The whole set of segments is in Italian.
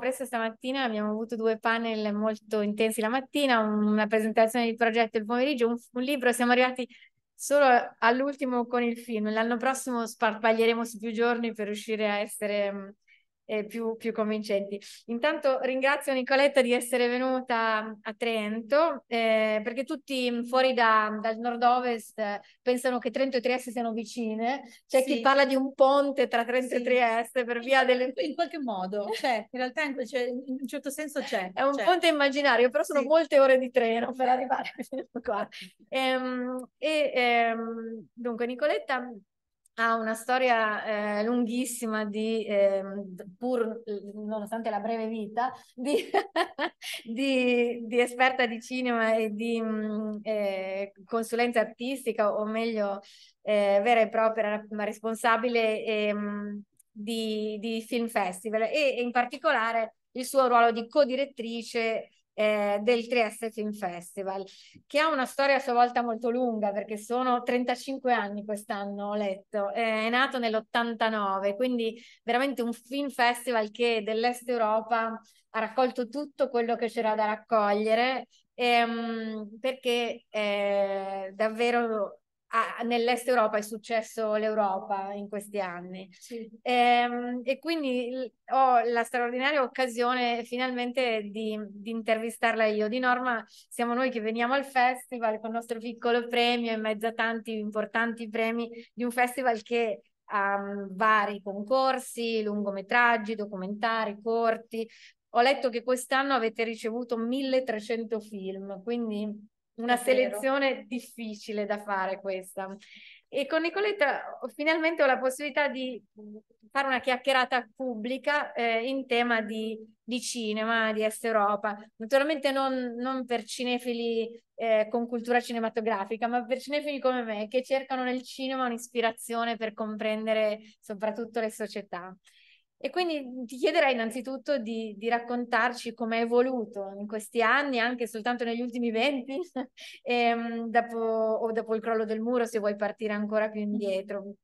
presto stamattina, abbiamo avuto due panel molto intensi la mattina, una presentazione di progetto il pomeriggio, un, un libro, siamo arrivati solo all'ultimo con il film. L'anno prossimo sparpaglieremo su più giorni per riuscire a essere eh, più, più, convincenti. Intanto ringrazio Nicoletta di essere venuta a Trento, eh, perché tutti mm, fuori da, dal nord-ovest eh, pensano che Trento e Trieste siano vicine. C'è sì. chi parla di un ponte tra Trento sì. e Trieste per via in, delle... In qualche modo, cioè, in realtà in, cioè, in, un certo senso c'è. È un c'è. ponte immaginario, però sono sì. molte ore di treno per arrivare fino qua. Ehm, e, ehm, dunque Nicoletta ha una storia eh, lunghissima di, eh, pur nonostante la breve vita, di, di, di esperta di cinema e di mh, mm, eh, consulenza artistica, o meglio, eh, vera e propria ma responsabile e, ehm, mh, di, di film festival e, e in particolare il suo ruolo di co-direttrice eh, del Trieste Film Festival, che ha una storia a sua volta molto lunga perché sono 35 anni quest'anno, ho letto, eh, è nato nell'89, quindi veramente un film festival che dell'Est Europa ha raccolto tutto quello che c'era da raccogliere ehm, perché eh, davvero ah, nell'est Europa è successo l'Europa in questi anni. Sì. E, ehm, e, quindi ho la straordinaria occasione finalmente di, di, intervistarla io. Di norma siamo noi che veniamo al festival con il nostro piccolo premio in mezzo a tanti importanti premi di un festival che ha mm, vari concorsi, lungometraggi, documentari, corti. Ho letto che quest'anno avete ricevuto 1300 film, quindi una selezione difficile da fare questa. E con Nicoletta finalmente ho la possibilità di fare una chiacchierata pubblica eh, in tema di, di cinema, di Est Europa. Naturalmente non, non per cinefili eh, con cultura cinematografica, ma per cinefili come me che cercano nel cinema un'ispirazione per comprendere soprattutto le società. E quindi ti chiederei innanzitutto di, di raccontarci come è evoluto in questi anni, anche soltanto negli ultimi venti, ehm, o dopo il crollo del muro, se vuoi partire ancora più mm-hmm. indietro,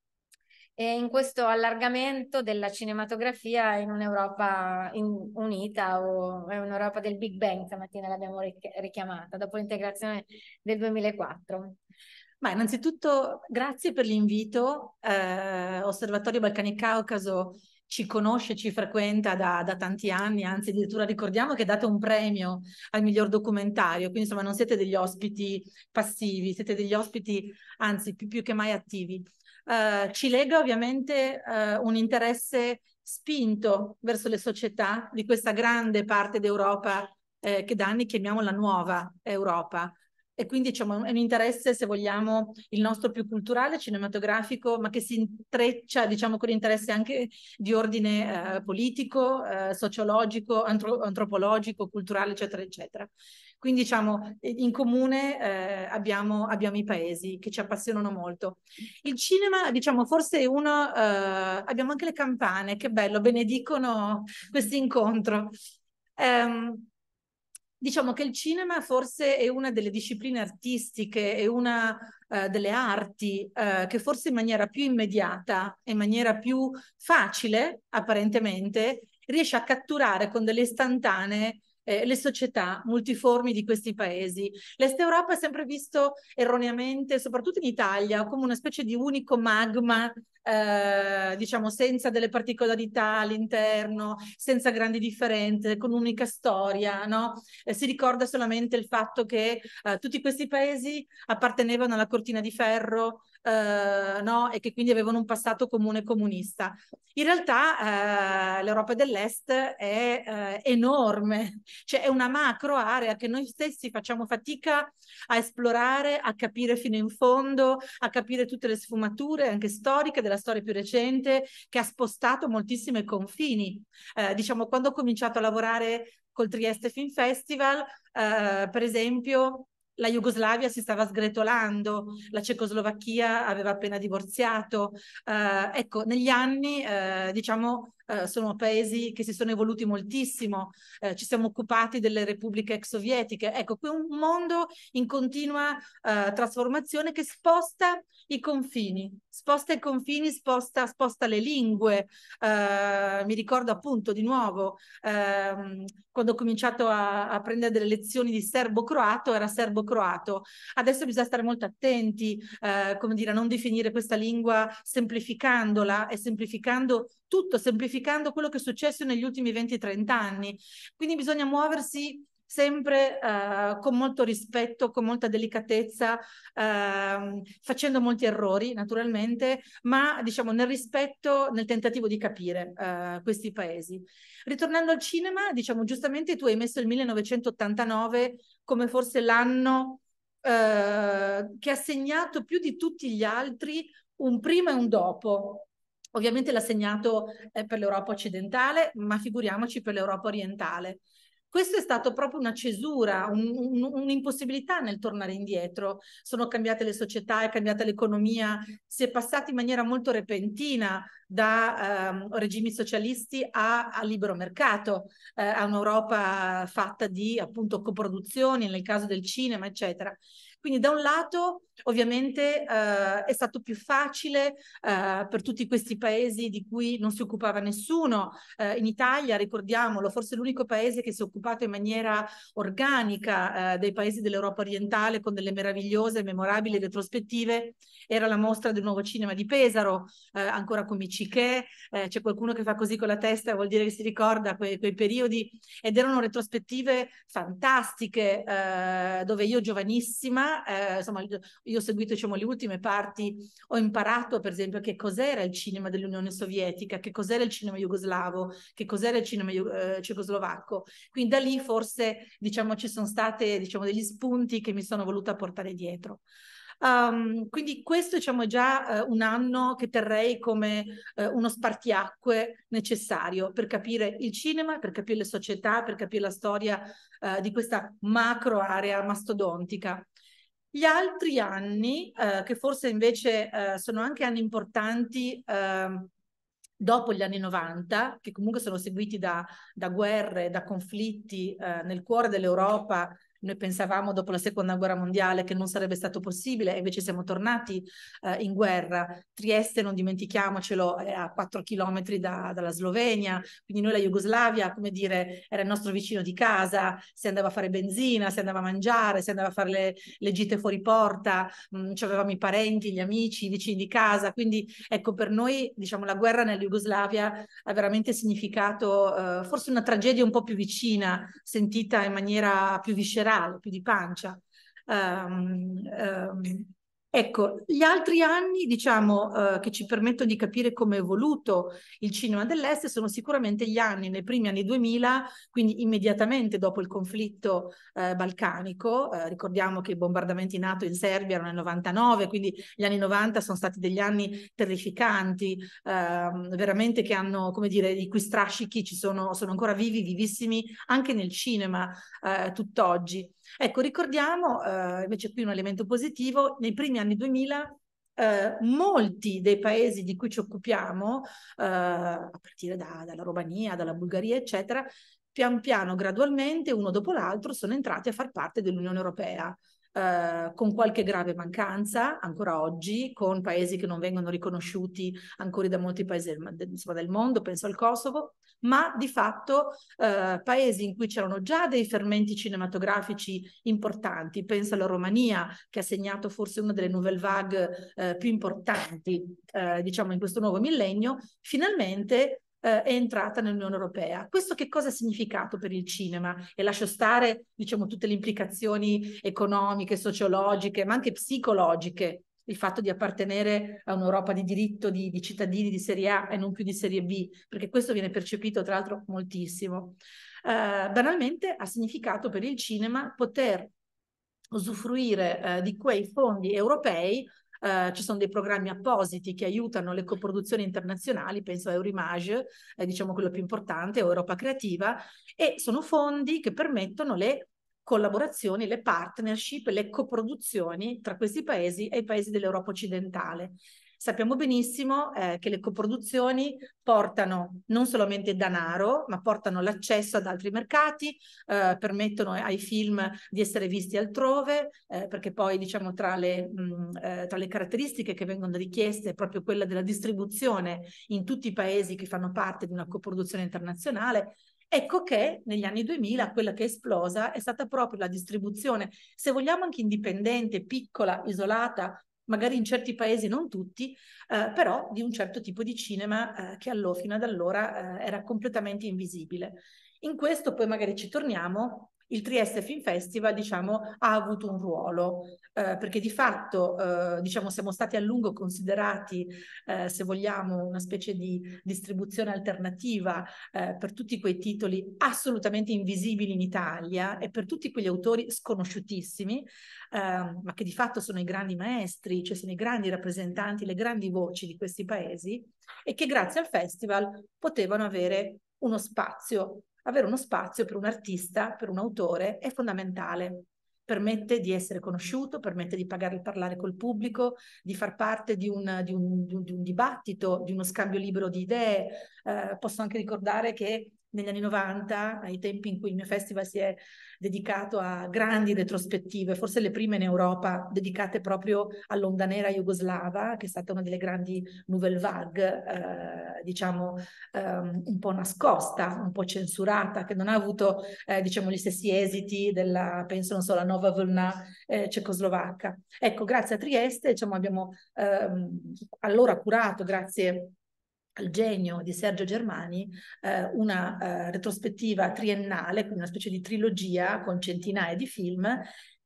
e in questo allargamento della cinematografia in un'Europa in, unita o è un'Europa del Big Bang, stamattina l'abbiamo richiamata, dopo l'integrazione del 2004. Ma innanzitutto grazie per l'invito, eh, Osservatorio Balcani Caucaso ci conosce, ci frequenta da, da, tanti anni, anzi addirittura ricordiamo che date un premio al miglior documentario, quindi insomma non siete degli ospiti passivi, siete degli ospiti anzi più, più che mai attivi. Uh, ci lega ovviamente uh, un interesse spinto verso le società di questa grande parte d'Europa eh, che da anni chiamiamo la nuova Europa, e quindi diciamo, è un interesse, se vogliamo, il nostro più culturale, cinematografico, ma che si intreccia diciamo, con l'interesse anche di ordine eh, politico, eh, sociologico, antro- antropologico, culturale, eccetera, eccetera. Quindi diciamo, in comune eh, abbiamo, abbiamo, i paesi che ci appassionano molto. Il cinema, diciamo, forse è uno, eh, abbiamo anche le campane, che bello, benedicono questo incontro. Eh, diciamo che il cinema forse è una delle discipline artistiche, è una eh, delle arti eh, che forse in maniera più immediata in maniera più facile, apparentemente, riesce a catturare con delle istantanee eh, le società multiformi di questi paesi. L'Est Europa è sempre visto erroneamente, soprattutto in Italia, come una specie di unico magma eh, diciamo senza delle particolarità all'interno, senza grandi differenze, con un'unica storia, no? eh, si ricorda solamente il fatto che eh, tutti questi paesi appartenevano alla cortina di ferro, eh, no? e che quindi avevano un passato comune comunista. In realtà eh, l'Europa dell'Est è eh, enorme, cioè è una macro area che noi stessi facciamo fatica a esplorare, a capire fino in fondo, a capire tutte le sfumature anche storiche della storia più recente che ha spostato moltissimi confini. Eh, diciamo, quando ho cominciato a lavorare col Trieste Film Festival, eh, per esempio, la Jugoslavia si stava sgretolando, la Cecoslovacchia aveva appena divorziato. Eh, ecco, negli anni, eh, diciamo, eh, sono paesi che si sono evoluti moltissimo, eh, ci siamo occupati delle repubbliche ex sovietiche. Ecco, qui un mondo in continua eh, trasformazione che sposta i confini, sposta i confini, sposta, sposta le lingue. Eh, mi ricordo appunto di nuovo ehm, quando ho cominciato a, a prendere delle lezioni di serbo-croato, era serbo-croato. Adesso bisogna stare molto attenti, eh, come dire, a non definire questa lingua semplificandola e semplificando tutto semplificando quello che è successo negli ultimi 20-30 anni. Quindi bisogna muoversi sempre eh, con molto rispetto, con molta delicatezza, eh, facendo molti errori naturalmente, ma diciamo nel rispetto, nel tentativo di capire eh, questi paesi. Ritornando al cinema, diciamo giustamente tu hai messo il 1989 come forse l'anno eh, che ha segnato più di tutti gli altri un prima e un dopo Ovviamente l'ha segnato eh, per l'Europa occidentale, ma figuriamoci per l'Europa orientale. Questo è stato proprio una cesura, un'impossibilità un, un nel tornare indietro. Sono cambiate le società, è cambiata l'economia, si è passati in maniera molto repentina da ehm, regimi socialisti a, a libero mercato, eh, a un'Europa fatta di appunto coproduzioni, nel caso del cinema, eccetera. Quindi da un lato ovviamente eh, è stato più facile eh, per tutti questi paesi di cui non si occupava nessuno. Eh, in Italia, ricordiamolo, forse l'unico paese che si è occupato in maniera organica eh, dei paesi dell'Europa orientale con delle meravigliose e memorabili retrospettive era la mostra del nuovo cinema di Pesaro, eh, ancora con come Cichè, eh, c'è qualcuno che fa così con la testa, vuol dire che si ricorda que- quei periodi ed erano retrospettive fantastiche dove io giovanissima eh, insomma, io, ho seguito diciamo, le ultime parti, ho imparato per esempio che cos'era il cinema dell'Unione Sovietica, che cos'era il cinema jugoslavo, che cos'era il cinema eh, cecoslovacco. Quindi da lì forse diciamo, ci sono stati diciamo, degli spunti che mi sono voluta portare dietro. Um, quindi questo diciamo, è già uh, un anno che terrei come uh, uno spartiacque necessario per capire il cinema, per capire le società, per capire la storia uh, di questa macro area mastodontica. Gli altri anni, eh, che forse invece eh, sono anche anni importanti eh, dopo gli anni 90, che comunque sono seguiti da, da guerre, da conflitti eh, nel cuore dell'Europa noi pensavamo dopo la seconda guerra mondiale che non sarebbe stato possibile, invece siamo tornati eh, in guerra. Trieste, non dimentichiamocelo, è a 4 km da, dalla Slovenia, quindi noi la Jugoslavia, come dire, era il nostro vicino di casa, si andava a fare benzina, si andava a mangiare, si andava a fare le, le gite fuori porta, mh, mm, avevamo i parenti, gli amici, i vicini di casa, quindi ecco per noi diciamo la guerra nella Jugoslavia ha veramente significato eh, forse una tragedia un po' più vicina, sentita in maniera più viscerale laterale, più di pancia. Um, um, Ecco, gli altri anni, diciamo, eh, che ci permettono di capire come è evoluto il cinema dell'Est sono sicuramente gli anni, nei primi anni 2000, quindi immediatamente dopo il conflitto eh, balcanico. Eh, ricordiamo che i bombardamenti NATO in Serbia erano nel 99, quindi gli anni 90 sono stati degli anni terrificanti, ehm, veramente che hanno, come dire, i cui strascichi ci sono, sono ancora vivi, vivissimi anche nel cinema eh, tutt'oggi. Ecco, ricordiamo eh, invece qui un elemento positivo, nei primi anni 2000 eh, molti dei paesi di cui ci occupiamo, eh, a partire da, dalla Romania, dalla Bulgaria, eccetera, pian piano, gradualmente, uno dopo l'altro, sono entrati a far parte dell'Unione Europea. Eh, con qualche grave mancanza ancora oggi, con paesi che non vengono riconosciuti ancora da molti paesi del, insomma, del mondo, penso al Kosovo, ma di fatto eh, paesi in cui c'erano già dei fermenti cinematografici importanti, pensa alla Romania che ha segnato forse una delle nouvelle vague eh, più importanti eh, diciamo in questo nuovo millennio, finalmente eh, è entrata nell'Unione Europea. Questo che cosa ha significato per il cinema? E lascio stare diciamo, tutte le implicazioni economiche, sociologiche, ma anche psicologiche il fatto di appartenere a un'Europa di diritto di, di cittadini di serie A e non più di serie B, perché questo viene percepito tra l'altro moltissimo. Eh, banalmente ha significato per il cinema poter usufruire eh, di quei fondi europei Uh, ci sono dei programmi appositi che aiutano le coproduzioni internazionali, penso a Eurimage, eh, diciamo quello più importante, o Europa Creativa, e sono fondi che permettono le collaborazioni, le partnership, le coproduzioni tra questi paesi e i paesi dell'Europa occidentale. Sappiamo benissimo eh, che le coproduzioni portano non solamente denaro, ma portano l'accesso ad altri mercati, eh, permettono ai film di essere visti altrove, eh, perché poi diciamo tra le, mh, mm, eh, tra le caratteristiche che vengono richieste è proprio quella della distribuzione in tutti i paesi che fanno parte di una coproduzione internazionale, Ecco che negli anni 2000 quella che è esplosa è stata proprio la distribuzione, se vogliamo anche indipendente, piccola, isolata, magari in certi paesi, non tutti, eh, però di un certo tipo di cinema eh, che allo, fino ad allora eh, era completamente invisibile. In questo poi magari ci torniamo, il Trieste Film Festival diciamo, ha avuto un ruolo, eh, perché di fatto eh, diciamo, siamo stati a lungo considerati, eh, se vogliamo, una specie di distribuzione alternativa eh, per tutti quei titoli assolutamente invisibili in Italia e per tutti quegli autori sconosciutissimi, ehm, ma che di fatto sono i grandi maestri, cioè sono i grandi rappresentanti, le grandi voci di questi paesi e che grazie al festival potevano avere uno spazio avere uno spazio per un artista, per un autore, è fondamentale. Permette di essere conosciuto, permette di pagare, parlare col pubblico, di far parte di un, di un, di un dibattito, di uno scambio libero di idee. Eh, posso anche ricordare che negli anni 90, ai tempi in cui il mio festival si è dedicato a grandi retrospettive, forse le prime in Europa dedicate proprio all'onda nera jugoslava, che è stata una delle grandi nouvelle vague, eh, diciamo eh, un po' nascosta, un po' censurata, che non ha avuto eh, diciamo, gli stessi esiti della, penso non so, la Nova Volna eh, cecoslovacca. Ecco, grazie a Trieste diciamo, abbiamo ehm, allora curato, grazie al genio di Sergio Germani eh, una eh, retrospettiva triennale, quindi una specie di trilogia con centinaia di film,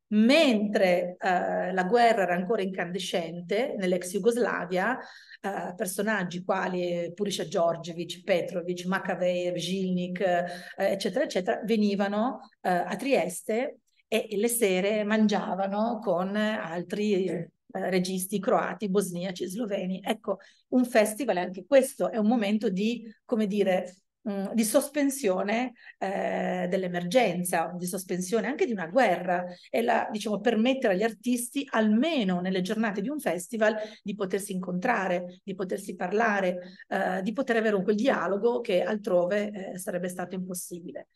mentre eh, la guerra era ancora incandescente nell'ex Jugoslavia, eh, personaggi quali Purisha Georgievich, Petrovic, Macaveev, Vzilnik, eh, eccetera, eccetera, venivano eh, a Trieste e le sere mangiavano con altri eh, registi croati, bosniaci, sloveni. Ecco, un festival è anche questo, è un momento di, come dire, mm, di sospensione eh, dell'emergenza, di sospensione anche di una guerra e la, diciamo, permettere agli artisti, almeno nelle giornate di un festival, di potersi incontrare, di potersi parlare, eh, di poter avere quel dialogo che altrove eh, sarebbe stato impossibile.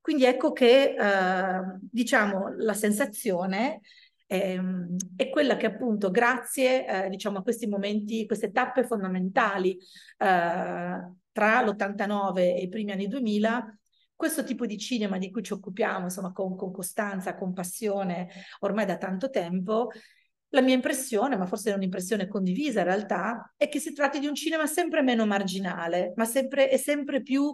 Quindi ecco che eh, diciamo, la sensazione ehm, è quella che appunto grazie eh, diciamo, a questi momenti, queste tappe fondamentali eh, tra l'89 e i primi anni 2000, questo tipo di cinema di cui ci occupiamo, insomma, con, con, costanza, con passione, ormai da tanto tempo, la mia impressione, ma forse è un'impressione condivisa in realtà, è che si tratti di un cinema sempre meno marginale, ma sempre, e sempre più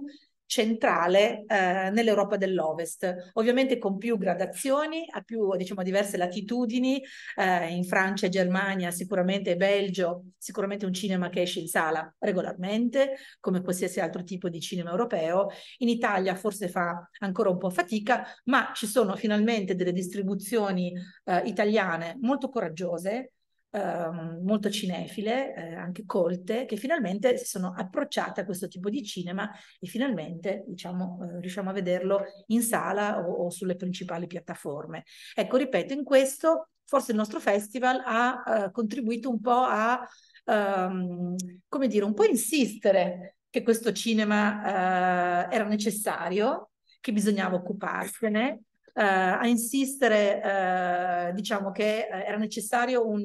centrale eh, nell'Europa dell'Ovest, ovviamente con più gradazioni, a più diciamo, diverse latitudini, eh, in Francia e Germania, sicuramente Belgio, sicuramente un cinema che esce in sala regolarmente, come qualsiasi altro tipo di cinema europeo, in Italia forse fa ancora un po' fatica, ma ci sono finalmente delle distribuzioni eh, italiane molto coraggiose, Ehm, molto cinefile, eh, anche colte, che finalmente si sono approcciate a questo tipo di cinema e finalmente diciamo, eh, riusciamo a vederlo in sala o, o, sulle principali piattaforme. Ecco, ripeto, in questo forse il nostro festival ha eh, contribuito un po' a, ehm, come dire, un po' insistere che questo cinema eh, era necessario, che bisognava occuparsene eh, a insistere eh, diciamo che eh, era necessario un,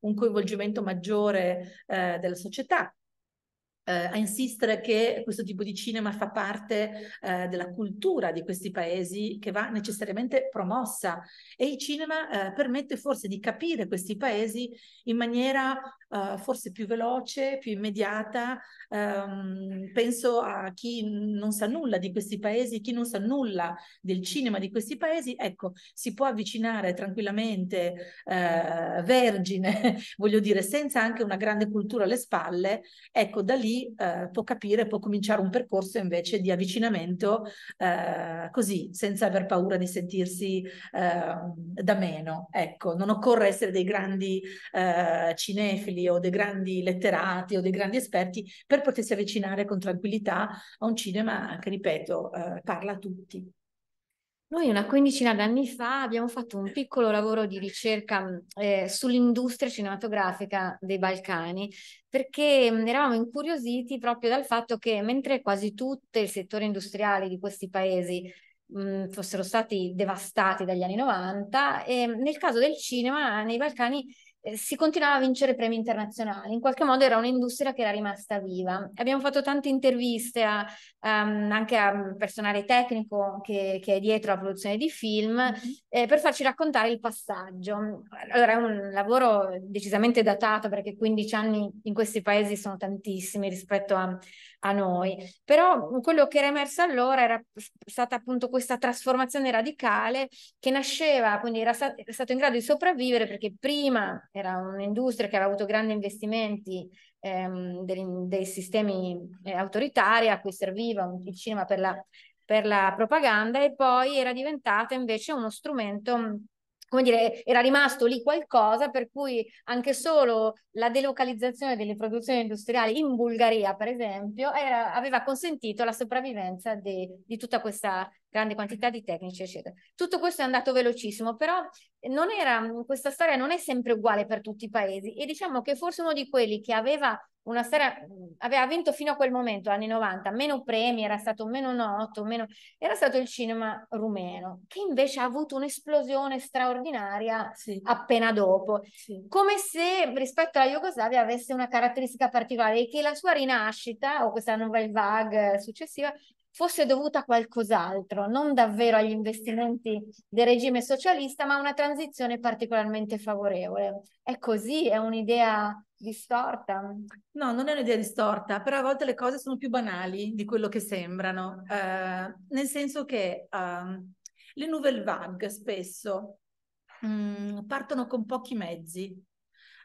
un coinvolgimento maggiore eh, della società eh, a insistere che questo tipo di cinema fa parte eh, della cultura di questi paesi che va necessariamente promossa e il cinema eh, permette forse di capire questi paesi in maniera eh, forse più veloce, più immediata. Ehm, penso a chi non sa nulla di questi paesi, chi non sa nulla del cinema di questi paesi, ecco, si può avvicinare tranquillamente, eh, vergine, voglio dire, senza anche una grande cultura alle spalle, ecco, da lì eh, può capire, può cominciare un percorso invece di avvicinamento eh, così, senza aver paura di sentirsi eh, da meno. Ecco, non occorre essere dei grandi eh, cinefili o dei grandi letterati o dei grandi esperti per potersi avvicinare con tranquillità a un cinema che, ripeto, eh, parla a tutti. Noi una quindicina d'anni fa abbiamo fatto un piccolo lavoro di ricerca mm, eh, sull'industria cinematografica dei Balcani perché mm, eravamo incuriositi proprio dal fatto che mentre quasi tutti i settori industriali di questi paesi mh, mm, fossero stati devastati dagli anni 90, eh, nel caso del cinema nei Balcani eh, si continuava a vincere premi internazionali, in qualche modo era un'industria che era rimasta viva. Abbiamo fatto tante interviste a, um, anche a personale tecnico che, che, è dietro la produzione di film mm-hmm. eh, per farci raccontare il passaggio. Allora è un lavoro decisamente datato perché 15 anni in questi paesi sono tantissimi rispetto a, a noi. Però mhmm, quello che era emerso allora era stata appunto questa trasformazione radicale che nasceva, quindi era, stato in grado di sopravvivere perché prima era un'industria che aveva avuto grandi investimenti ehm, dei, dei, sistemi eh, autoritari a cui serviva un, il cinema per la, per la propaganda e poi era diventata invece uno strumento mhmm, come dire, era rimasto lì qualcosa per cui anche solo la delocalizzazione delle produzioni industriali in Bulgaria, per esempio, era, aveva consentito la sopravvivenza de, di tutta questa grande quantità di tecnici, eccetera. Tutto questo è andato velocissimo, però era, questa storia non è sempre uguale per tutti i paesi e diciamo che forse uno di quelli che aveva una storia, aveva vinto fino a quel momento, anni 90, meno premi, era stato meno noto, meno, era stato il cinema rumeno, che invece ha avuto un'esplosione straordinaria sì. appena dopo, sì. come se rispetto alla Jugoslavia avesse una caratteristica particolare, e che la sua rinascita, o questa nouvelle vague successiva, fosse dovuta a qualcos'altro, non davvero agli investimenti del regime socialista, ma a una transizione particolarmente favorevole. È così, è un'idea distorta? No, non è un'idea distorta, però a volte le cose sono più banali di quello che sembrano, eh, nel senso che eh, le nouvelle vague spesso mh, mm, partono con pochi mezzi,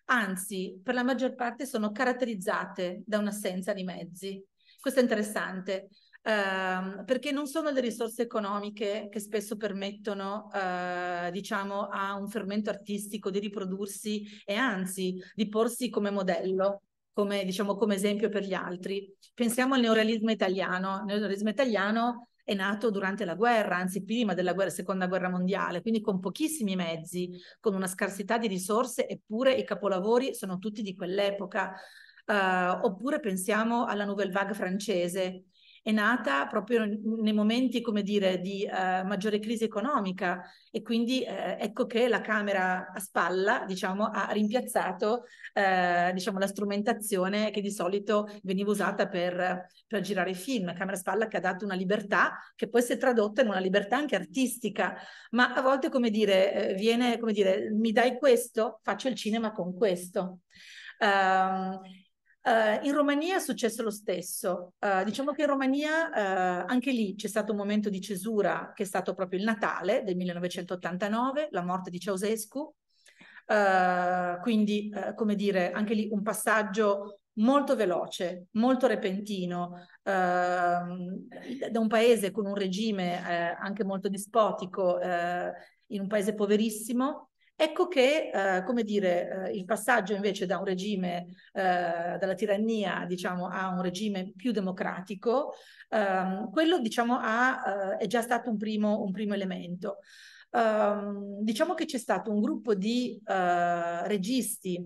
anzi per la maggior parte sono caratterizzate da un'assenza di mezzi. Questo è interessante ehm, perché non sono le risorse economiche che spesso permettono, eh, diciamo, a un fermento artistico di riprodursi e anzi di porsi come modello. Come, diciamo, come esempio per gli altri. Pensiamo al neorealismo italiano. Il neorealismo italiano è nato durante la guerra, anzi prima della guerra, seconda guerra mondiale, quindi con pochissimi mezzi, con una scarsità di risorse, eppure i capolavori sono tutti di quell'epoca. Uh, oppure pensiamo alla Nouvelle Vague francese, è nata proprio nei momenti, come dire, di uh, maggiore crisi economica e quindi uh, ecco che la Camera a spalla, diciamo, ha rimpiazzato, uh, diciamo, la strumentazione che di solito veniva usata per, per girare film. Camera a spalla che ha dato una libertà che poi si è tradotta in una libertà anche artistica, ma a volte, come dire, viene, come dire, mi dai questo, faccio il cinema con questo. Uh, Uh, in Romania è successo lo stesso. Uh, diciamo che in Romania uh, anche lì c'è stato un momento di cesura che è stato proprio il Natale del 1989, la morte di Ceausescu. quindi, come dire, anche lì un passaggio molto veloce, molto repentino, ehm, da un paese con un regime anche molto dispotico, in un paese poverissimo, Ecco che, eh, come dire, eh, il passaggio invece da un regime, eh, dalla tirannia, diciamo, a un regime più democratico, ehm, quello, diciamo, ha, eh, è già stato un primo, un primo elemento. Um, diciamo che c'è stato un gruppo di uh, registi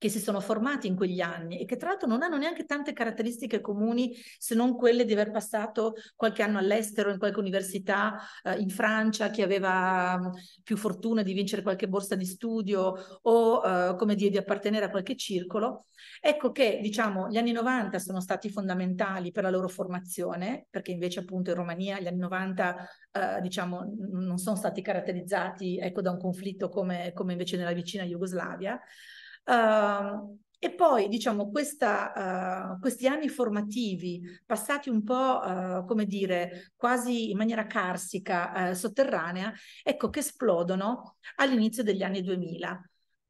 che si sono formati in quegli anni e che tra l'altro non hanno neanche tante caratteristiche comuni se non quelle di aver passato qualche anno all'estero, in qualche università eh, in Francia, chi aveva mm, più fortuna di vincere qualche borsa di studio o eh, come dire di appartenere a qualche circolo. Ecco che diciamo gli anni 90 sono stati fondamentali per la loro formazione, perché invece appunto in Romania gli anni 90 eh, diciamo non sono stati caratterizzati ecco, da un conflitto come, come invece nella vicina Jugoslavia. Uh, e poi, diciamo, questa, uh, questi anni formativi, passati un po', uh, come dire, quasi in maniera carsica, eh, sotterranea, ecco che esplodono all'inizio degli anni 2000.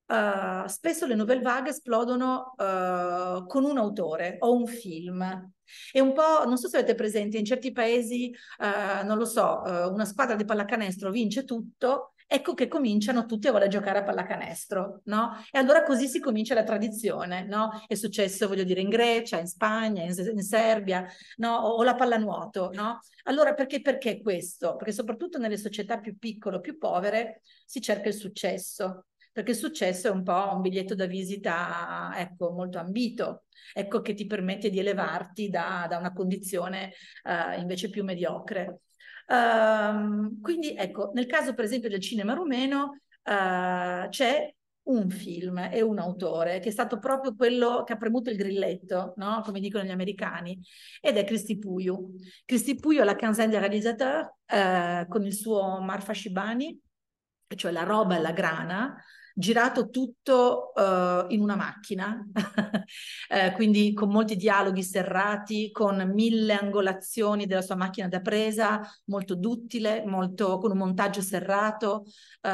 Uh, spesso le nouvelle vague esplodono uh, con un autore o un film. È un po', non so se avete presente, in certi paesi, uh, non lo so, una squadra di pallacanestro vince tutto ecco che cominciano tutti a voler giocare a pallacanestro, no? E allora così si comincia la tradizione, no? È successo, voglio dire, in Grecia, in Spagna, in, in Serbia, no? O, o la pallanuoto, no? Allora perché, perché questo? Perché soprattutto nelle società più piccole, più povere, si cerca il successo, perché il successo è un po' un biglietto da visita, ecco, molto ambito, ecco che ti permette di elevarti da, da una condizione uh, invece più mediocre. Um, quindi ecco, nel caso per esempio del cinema rumeno uh, c'è un film e un autore che è stato proprio quello che ha premuto il grilletto, no? come dicono gli americani, ed è Cristi Puiu. Cristi Puiu è la canzone del realizzatore uh, con il suo Marfa Shibani, cioè la roba e la grana, girato tutto uh, in una macchina, eh, quindi con molti dialoghi serrati, con mille angolazioni della sua macchina da presa, molto duttile, molto, con un montaggio serrato uh,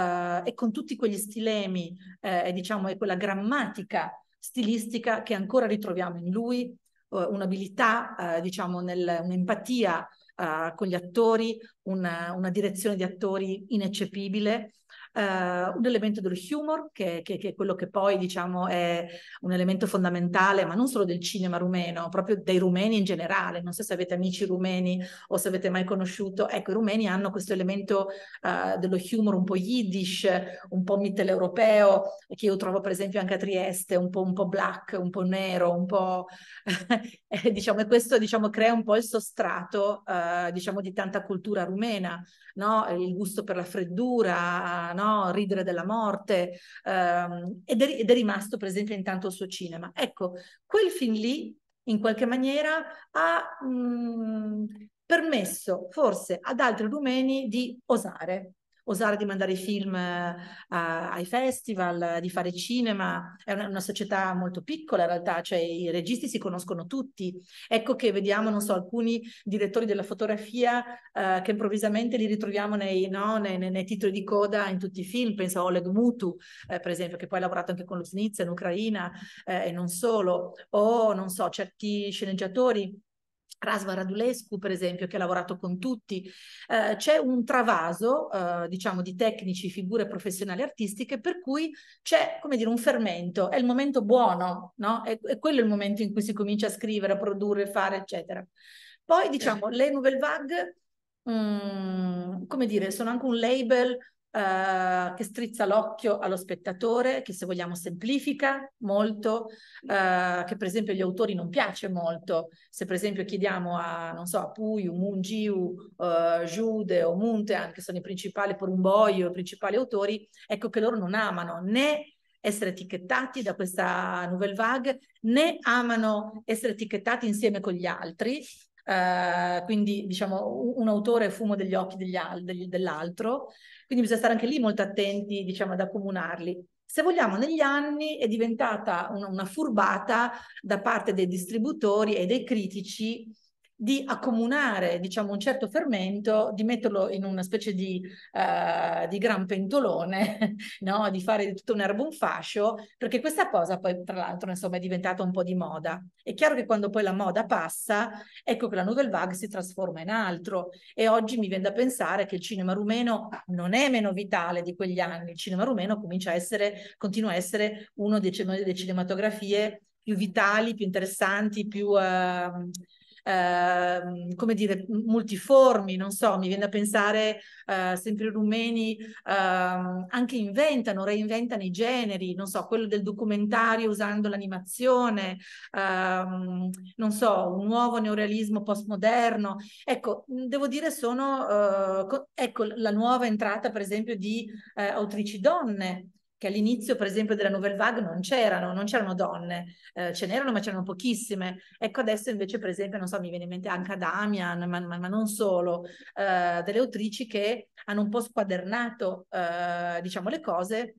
e con tutti quegli stilemi eh, diciamo, e quella grammatica stilistica che ancora ritroviamo in lui, uh, un'abilità, diciamo, nel, un'empatia Uh, con gli attori, una, una, direzione di attori ineccepibile, eh, un elemento del humor, che, che, che, è quello che poi diciamo è un elemento fondamentale, ma non solo del cinema rumeno, proprio dei rumeni in generale. Non so se avete amici rumeni o se avete mai conosciuto, ecco, i rumeni hanno questo elemento eh, dello humor un po' yiddish, un po' mitteleuropeo, che io trovo per esempio anche a Trieste, un po', un po black, un po' nero, un po'... Eh, diciamo, e questo diciamo, crea un po' il sostrato eh, diciamo, di tanta cultura rumena, no? il gusto per la freddura, no? no? ridere della morte, ehm, ed, è, ed, è, rimasto per esempio intanto il suo cinema. Ecco, quel film lì, in qualche maniera, ha mh, mm, permesso forse ad altri rumeni di osare, osare di mandare film eh, a, ai festival, di fare cinema. È una, una, società molto piccola in realtà, cioè i registi si conoscono tutti. Ecco che vediamo, non so, alcuni direttori della fotografia eh, che improvvisamente li ritroviamo nei, no, nei, nei, nei, titoli di coda in tutti i film. Penso a Oleg Mutu, eh, per esempio, che poi ha lavorato anche con lo Snizia in Ucraina eh, e non solo. O, non so, certi sceneggiatori Rasva Radulescu, per esempio, che ha lavorato con tutti. Eh, c'è un travaso, eh, diciamo, di tecnici, figure professionali artistiche, per cui c'è, come dire, un fermento. È il momento buono, no? È, è quello il momento in cui si comincia a scrivere, a produrre, a fare, eccetera. Poi, diciamo, le Nouvelle Vague, mh, mm, come dire, sono anche un label eh, che strizza l'occhio allo spettatore, che se vogliamo semplifica molto, eh, che per esempio agli autori non piace molto. Se per esempio chiediamo a, non so, a Puyu, Mungiu, eh, Jude o Muntean, che sono i principali porumboio, i principali autori, ecco che loro non amano né essere etichettati da questa nouvelle vague, né amano essere etichettati insieme con gli altri, Uh, quindi diciamo un autore fumo degli occhi degli al- degli, dell'altro quindi bisogna stare anche lì molto attenti, diciamo, ad accomunarli. Se vogliamo, negli anni è diventata una, una furbata da parte dei distributori e dei critici di accomunare diciamo, un certo fermento, di metterlo in una specie di, uh, di gran pentolone, no? di fare di tutto un erbo un fascio, perché questa cosa poi tra l'altro insomma, è diventata un po' di moda. È chiaro che quando poi la moda passa, ecco che la nouvelle vague si trasforma in altro e oggi mi viene da pensare che il cinema rumeno non è meno vitale di quegli anni, il cinema rumeno comincia a essere, continua a essere una delle cinematografie più vitali, più interessanti, più... Uh, Ehm, come dire, multiformi, non so, mi viene da pensare eh, sempre i rumeni eh, anche inventano, reinventano i generi, non so, quello del documentario usando l'animazione, ehm, non so, un nuovo neorealismo postmoderno. Ecco, devo dire sono, eh, ecco, la nuova entrata per esempio di eh, autrici donne che all'inizio, per esempio, della Nouvelle Vague non c'erano, non c'erano donne, eh, ce n'erano, ma c'erano pochissime. Ecco, adesso invece, per esempio, non so, mi viene in mente anche Damian, ma, ma, ma non solo, eh, delle autrici che hanno un po' squadernato, eh, diciamo, le cose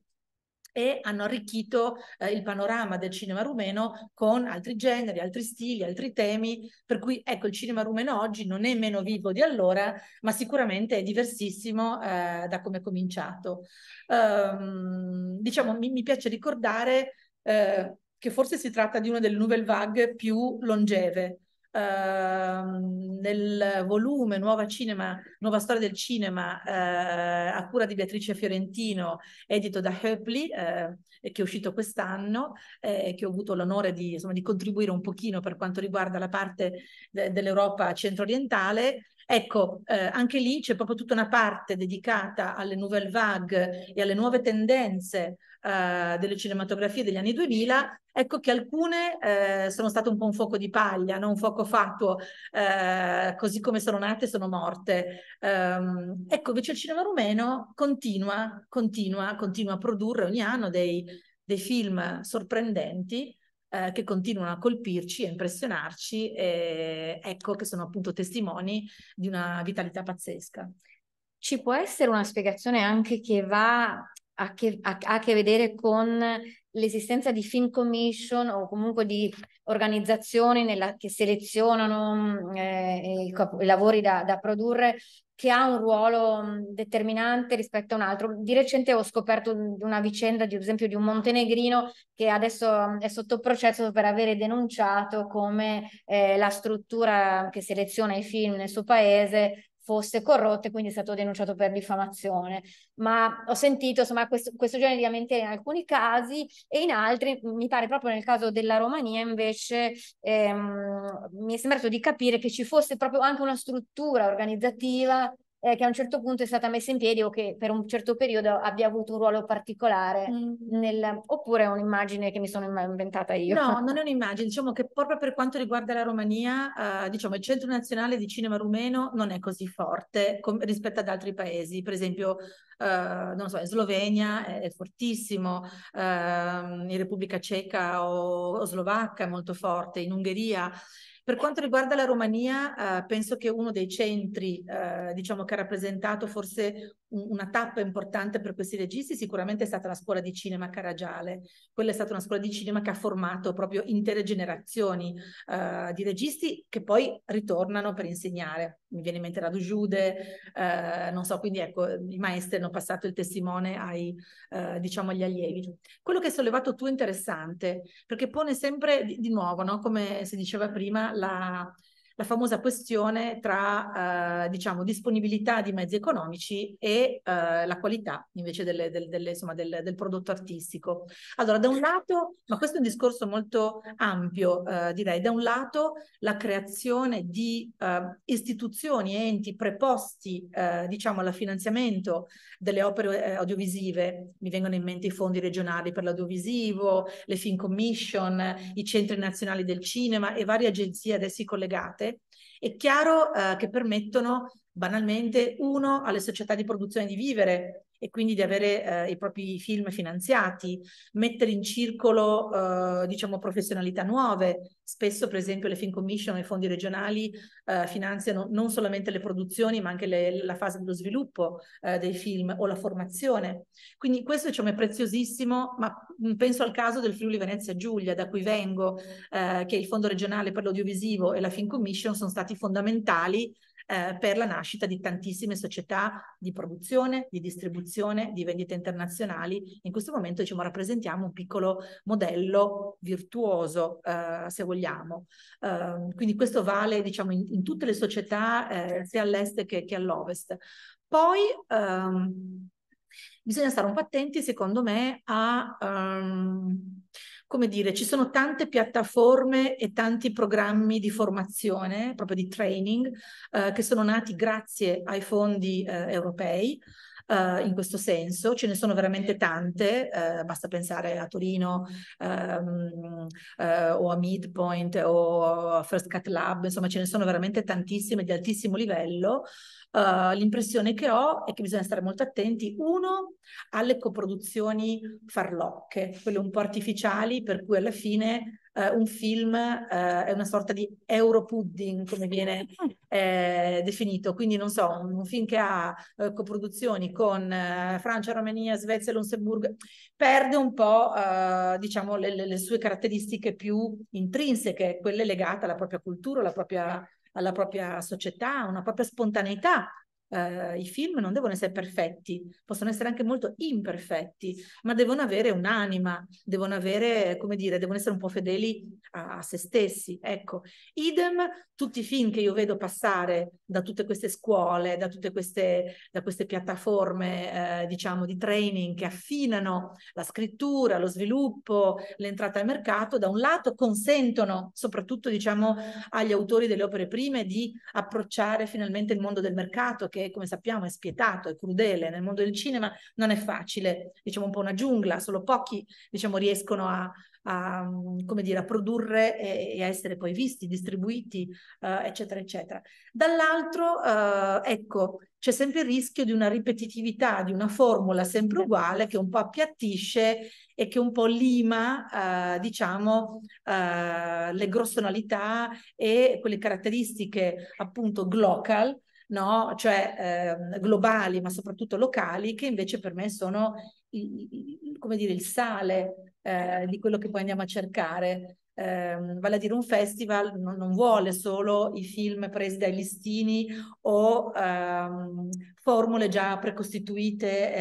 e hanno arricchito eh, il panorama del cinema rumeno con altri generi, altri stili, altri temi, per cui ecco il cinema rumeno oggi non è meno vivo di allora, ma sicuramente è diversissimo eh, da come è cominciato. Um, diciamo, mi, mi, piace ricordare eh, che forse si tratta di una delle nouvelle vague più longeve, Ehm, nel volume Nuova, Cinema, Nuova Storia del Cinema uh, a cura di Beatrice Fiorentino, edito da Hoepli, uh, eh, che è uscito quest'anno eh, e che ho avuto l'onore di, insomma, di, contribuire un pochino per quanto riguarda la parte de- dell'Europa centro-orientale. Ecco, anche lì c'è proprio tutta una parte dedicata alle nouvelle vague e alle nuove tendenze eh, delle cinematografie degli anni 2000, ecco che alcune eh, sono state un po' un fuoco di paglia, non un fuoco fatuo, eh, così come sono nate sono morte. Ehm, ecco, invece il cinema rumeno continua, continua, continua a produrre ogni anno dei, dei film sorprendenti eh, che continuano a colpirci e impressionarci, e ecco che sono appunto testimoni di una vitalità pazzesca. Ci può essere una spiegazione anche che va ha, che, ha, a che vedere con l'esistenza di film commission o comunque di organizzazioni nella, che selezionano mm, eh, i, i, lavori da, da, produrre che ha un ruolo mm, determinante rispetto a un altro. Di recente ho scoperto una vicenda, ad esempio, di un montenegrino che adesso mm, è sotto processo per avere denunciato come eh, la struttura che seleziona i film nel suo paese fosse corrotto e quindi è stato denunciato per diffamazione. Ma ho sentito insomma questo, questo genere di lamentele in alcuni casi e in altri, mi pare proprio nel caso della Romania invece, ehm, mi è sembrato di capire che ci fosse proprio anche una struttura organizzativa eh, che a un certo punto è stata messa in piedi o che per un certo periodo abbia avuto un ruolo particolare, mm. nel... oppure è un'immagine che mi sono inventata io. No, non è un'immagine, diciamo che proprio per quanto riguarda la Romania, eh, diciamo il Centro Nazionale di Cinema Rumeno non è così forte com- rispetto ad altri paesi, per esempio, eh, non so, in Slovenia è, è fortissimo, ehm, in Repubblica Ceca o, o Slovacca è molto forte, in Ungheria per quanto riguarda la Romania, eh, penso che uno dei centri, eh, diciamo, che ha rappresentato forse una tappa importante per questi registi sicuramente è stata la scuola di cinema Caragiale. Quella è stata una scuola di cinema che ha formato proprio intere generazioni uh, di registi che poi ritornano per insegnare. Mi viene in mente Radu Giude, uh, non so, quindi ecco, i maestri hanno passato il testimone ai, uh, diciamo, agli allievi. Quello che hai sollevato tu è interessante, perché pone sempre di, di nuovo, no? come si diceva prima, la, la famosa questione tra eh, diciamo, disponibilità di mezzi economici e eh, la qualità invece delle, del, delle, insomma, del, del, prodotto artistico. Allora, da un lato, ma questo è un discorso molto ampio, eh, direi, da un lato la creazione di eh, istituzioni enti preposti eh, diciamo, al finanziamento delle opere eh, audiovisive, mi vengono in mente i fondi regionali per l'audiovisivo, le Fin Commission, i centri nazionali del cinema e varie agenzie ad essi collegate digitale è chiaro eh, che permettono banalmente uno alle società di produzione di vivere e quindi di avere eh, i propri film finanziati, mettere in circolo eh, diciamo professionalità nuove. Spesso per esempio le film commission e i fondi regionali eh, finanziano non solamente le produzioni ma anche le, la fase dello sviluppo eh, dei film o la formazione. Quindi questo diciamo, è preziosissimo, ma penso al caso del Friuli Venezia Giulia da cui vengo, eh, che il fondo regionale per l'audiovisivo e la film commission sono stati fondamentali eh, per la nascita di tantissime società di produzione, di distribuzione, di vendite internazionali. In questo momento diciamo, rappresentiamo un piccolo modello virtuoso, eh, se vogliamo. Eh, quindi questo vale diciamo, in, in, tutte le società, eh, certo. sia all'est che, che all'ovest. Poi ehm, bisogna stare un po' attenti, secondo me, a... Um, come dire, ci sono tante piattaforme e tanti programmi di formazione, proprio di training, eh, che sono nati grazie ai fondi eh, europei eh, in questo senso, ce ne sono veramente tante, eh, basta pensare a Torino ehm, eh, o a Midpoint o a First Cat Lab, insomma ce ne sono veramente tantissime di altissimo livello. Uh, l'impressione che ho è che bisogna stare molto attenti, uno, alle coproduzioni farlocche, quelle un po' artificiali, per cui alla fine eh, un film eh, è una sorta di euro pudding, come viene eh, definito. Quindi, non so, un, un film che ha eh, coproduzioni con eh, Francia, Romania, Svezia, e Lussemburgo, perde un po', eh, diciamo, le, le, le, sue caratteristiche più intrinseche, quelle legate alla propria cultura, alla propria alla propria società, una propria spontaneità eh, i film non devono essere perfetti, possono essere anche molto imperfetti, ma devono avere un'anima, devono avere, come dire, devono essere un po' fedeli a, a se stessi. Ecco, idem tutti i film che io vedo passare da tutte queste scuole, da tutte queste, da queste piattaforme, eh, diciamo, di training che affinano la scrittura, lo sviluppo, l'entrata al mercato, da un lato consentono, soprattutto, diciamo, agli autori delle opere prime di approcciare finalmente il mondo del mercato, che come sappiamo è spietato, è crudele nel mondo del cinema, non è facile, diciamo un po' una giungla, solo pochi diciamo, riescono a, a, mm, dire, a produrre e, e, a essere poi visti, distribuiti, uh, eccetera, eccetera. Dall'altro, uh, ecco, c'è sempre il rischio di una ripetitività, di una formula sempre uguale che un po' appiattisce e che un po' lima, uh, diciamo, le grossonalità e quelle caratteristiche appunto glocal no? cioè eh, globali ma soprattutto locali, che invece per me sono il, il, dire, il sale eh, di quello che poi andiamo a cercare ehm, vale a dire un festival non, non, vuole solo i film presi dai listini o ehm, formule già precostituite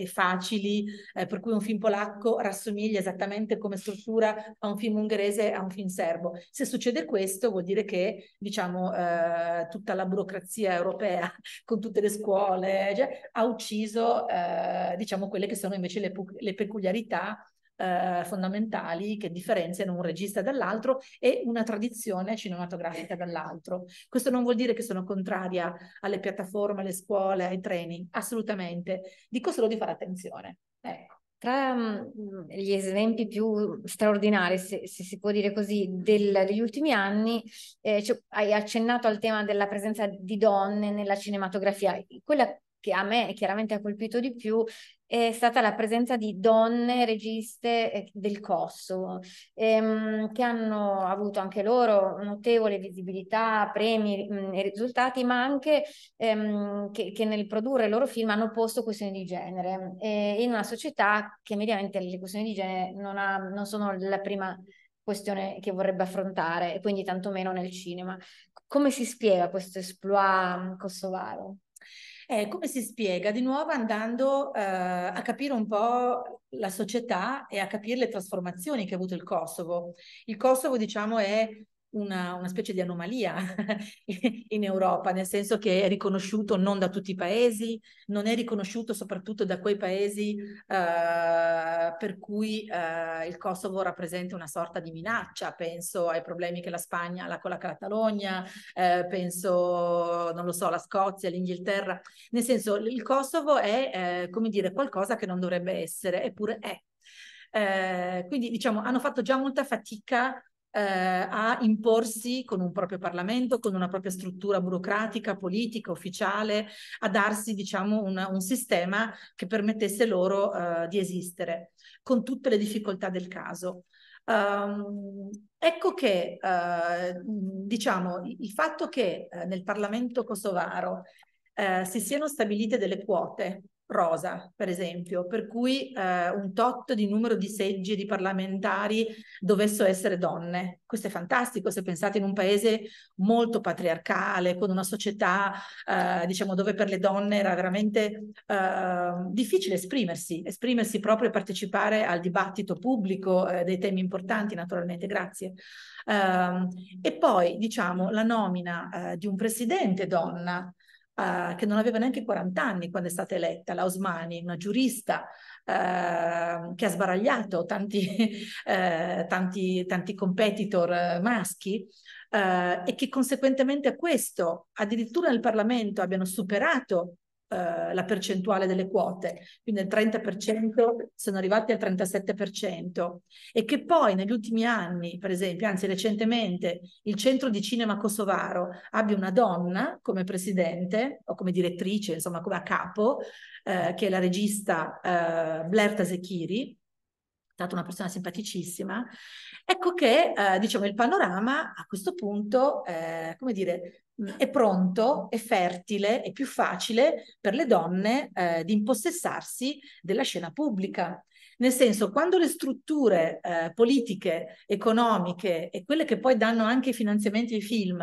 e facili, eh, per cui un film polacco rassomiglia esattamente come struttura a un film ungherese e a un film serbo. Se succede questo vuol dire che diciamo, eh, tutta la burocrazia europea con tutte le scuole cioè, ha ucciso eh, diciamo, quelle che sono invece le, le peculiarità eh, fondamentali che differenziano un regista dall'altro e una tradizione cinematografica dall'altro. Questo non vuol dire che sono contraria alle piattaforme, alle scuole, ai training, assolutamente. Dico solo di fare attenzione. Ecco. Tra mm, gli esempi più straordinari, se, se si può dire così, del, degli ultimi anni, eh, cioè, hai accennato al tema della presenza di donne nella cinematografia. Quella che a me chiaramente ha colpito di più è stata la presenza di donne registe eh, del Kosovo, ehm, che hanno avuto anche loro notevole visibilità, premi mh, mm, e risultati, ma anche ehm, che, che, nel produrre i loro film hanno posto questioni di genere, e in una società che mediamente le questioni di genere non, ha, non sono la prima questione che vorrebbe affrontare, e quindi tantomeno nel cinema. Come si spiega questo esploit kosovaro? Eh, come si spiega? Di nuovo andando eh, a capire un po' la società e a capire le trasformazioni che ha avuto il Kosovo. Il Kosovo, diciamo, è una, una specie di anomalia in Europa, nel senso che è riconosciuto non da tutti i paesi, non è riconosciuto soprattutto da quei paesi eh, per cui eh, il Kosovo rappresenta una sorta di minaccia, penso ai problemi che la Spagna ha con la Catalogna, eh, penso, non lo so, la Scozia, l'Inghilterra. nel senso il Kosovo è, eh, come dire, qualcosa che non dovrebbe essere, eppure è. Eh, quindi diciamo hanno fatto già molta fatica eh, a imporsi con un proprio Parlamento, con una propria struttura burocratica, politica, ufficiale, a darsi diciamo, un, un sistema che permettesse loro eh, di esistere, con tutte le difficoltà del caso. Um, ecco che uh, diciamo, il fatto che uh, nel Parlamento kosovaro uh, si siano stabilite delle quote rosa, per esempio, per cui eh, un tot di numero di seggi di parlamentari dovessero essere donne. Questo è fantastico se pensate in un paese molto patriarcale, con una società eh, diciamo dove per le donne era veramente eh, difficile esprimersi, esprimersi proprio e partecipare al dibattito pubblico eh, dei temi importanti, naturalmente. Grazie. Ehm, e poi diciamo la nomina eh, di un presidente donna eh, che non aveva neanche 40 anni quando è stata eletta, la Osmani, una giurista eh, che ha sbaragliato tanti, eh, tanti, tanti competitor eh, maschi, eh, e che conseguentemente a questo addirittura nel Parlamento abbiano superato eh, la percentuale delle quote, quindi il 30% sono arrivati al 37% e che poi negli ultimi anni, per esempio, anzi recentemente, il centro di cinema kosovaro abbia una donna come presidente o come direttrice, insomma come a capo, eh, che è la regista eh, Blerta Zechiri, stata una persona simpaticissima, ecco che eh, diciamo, il panorama a questo punto, eh, come dire, mm, è pronto, è fertile, è più facile per le donne eh, di impossessarsi della scena pubblica. Nel senso, quando le strutture eh, politiche, economiche e quelle che poi danno anche i finanziamenti ai film,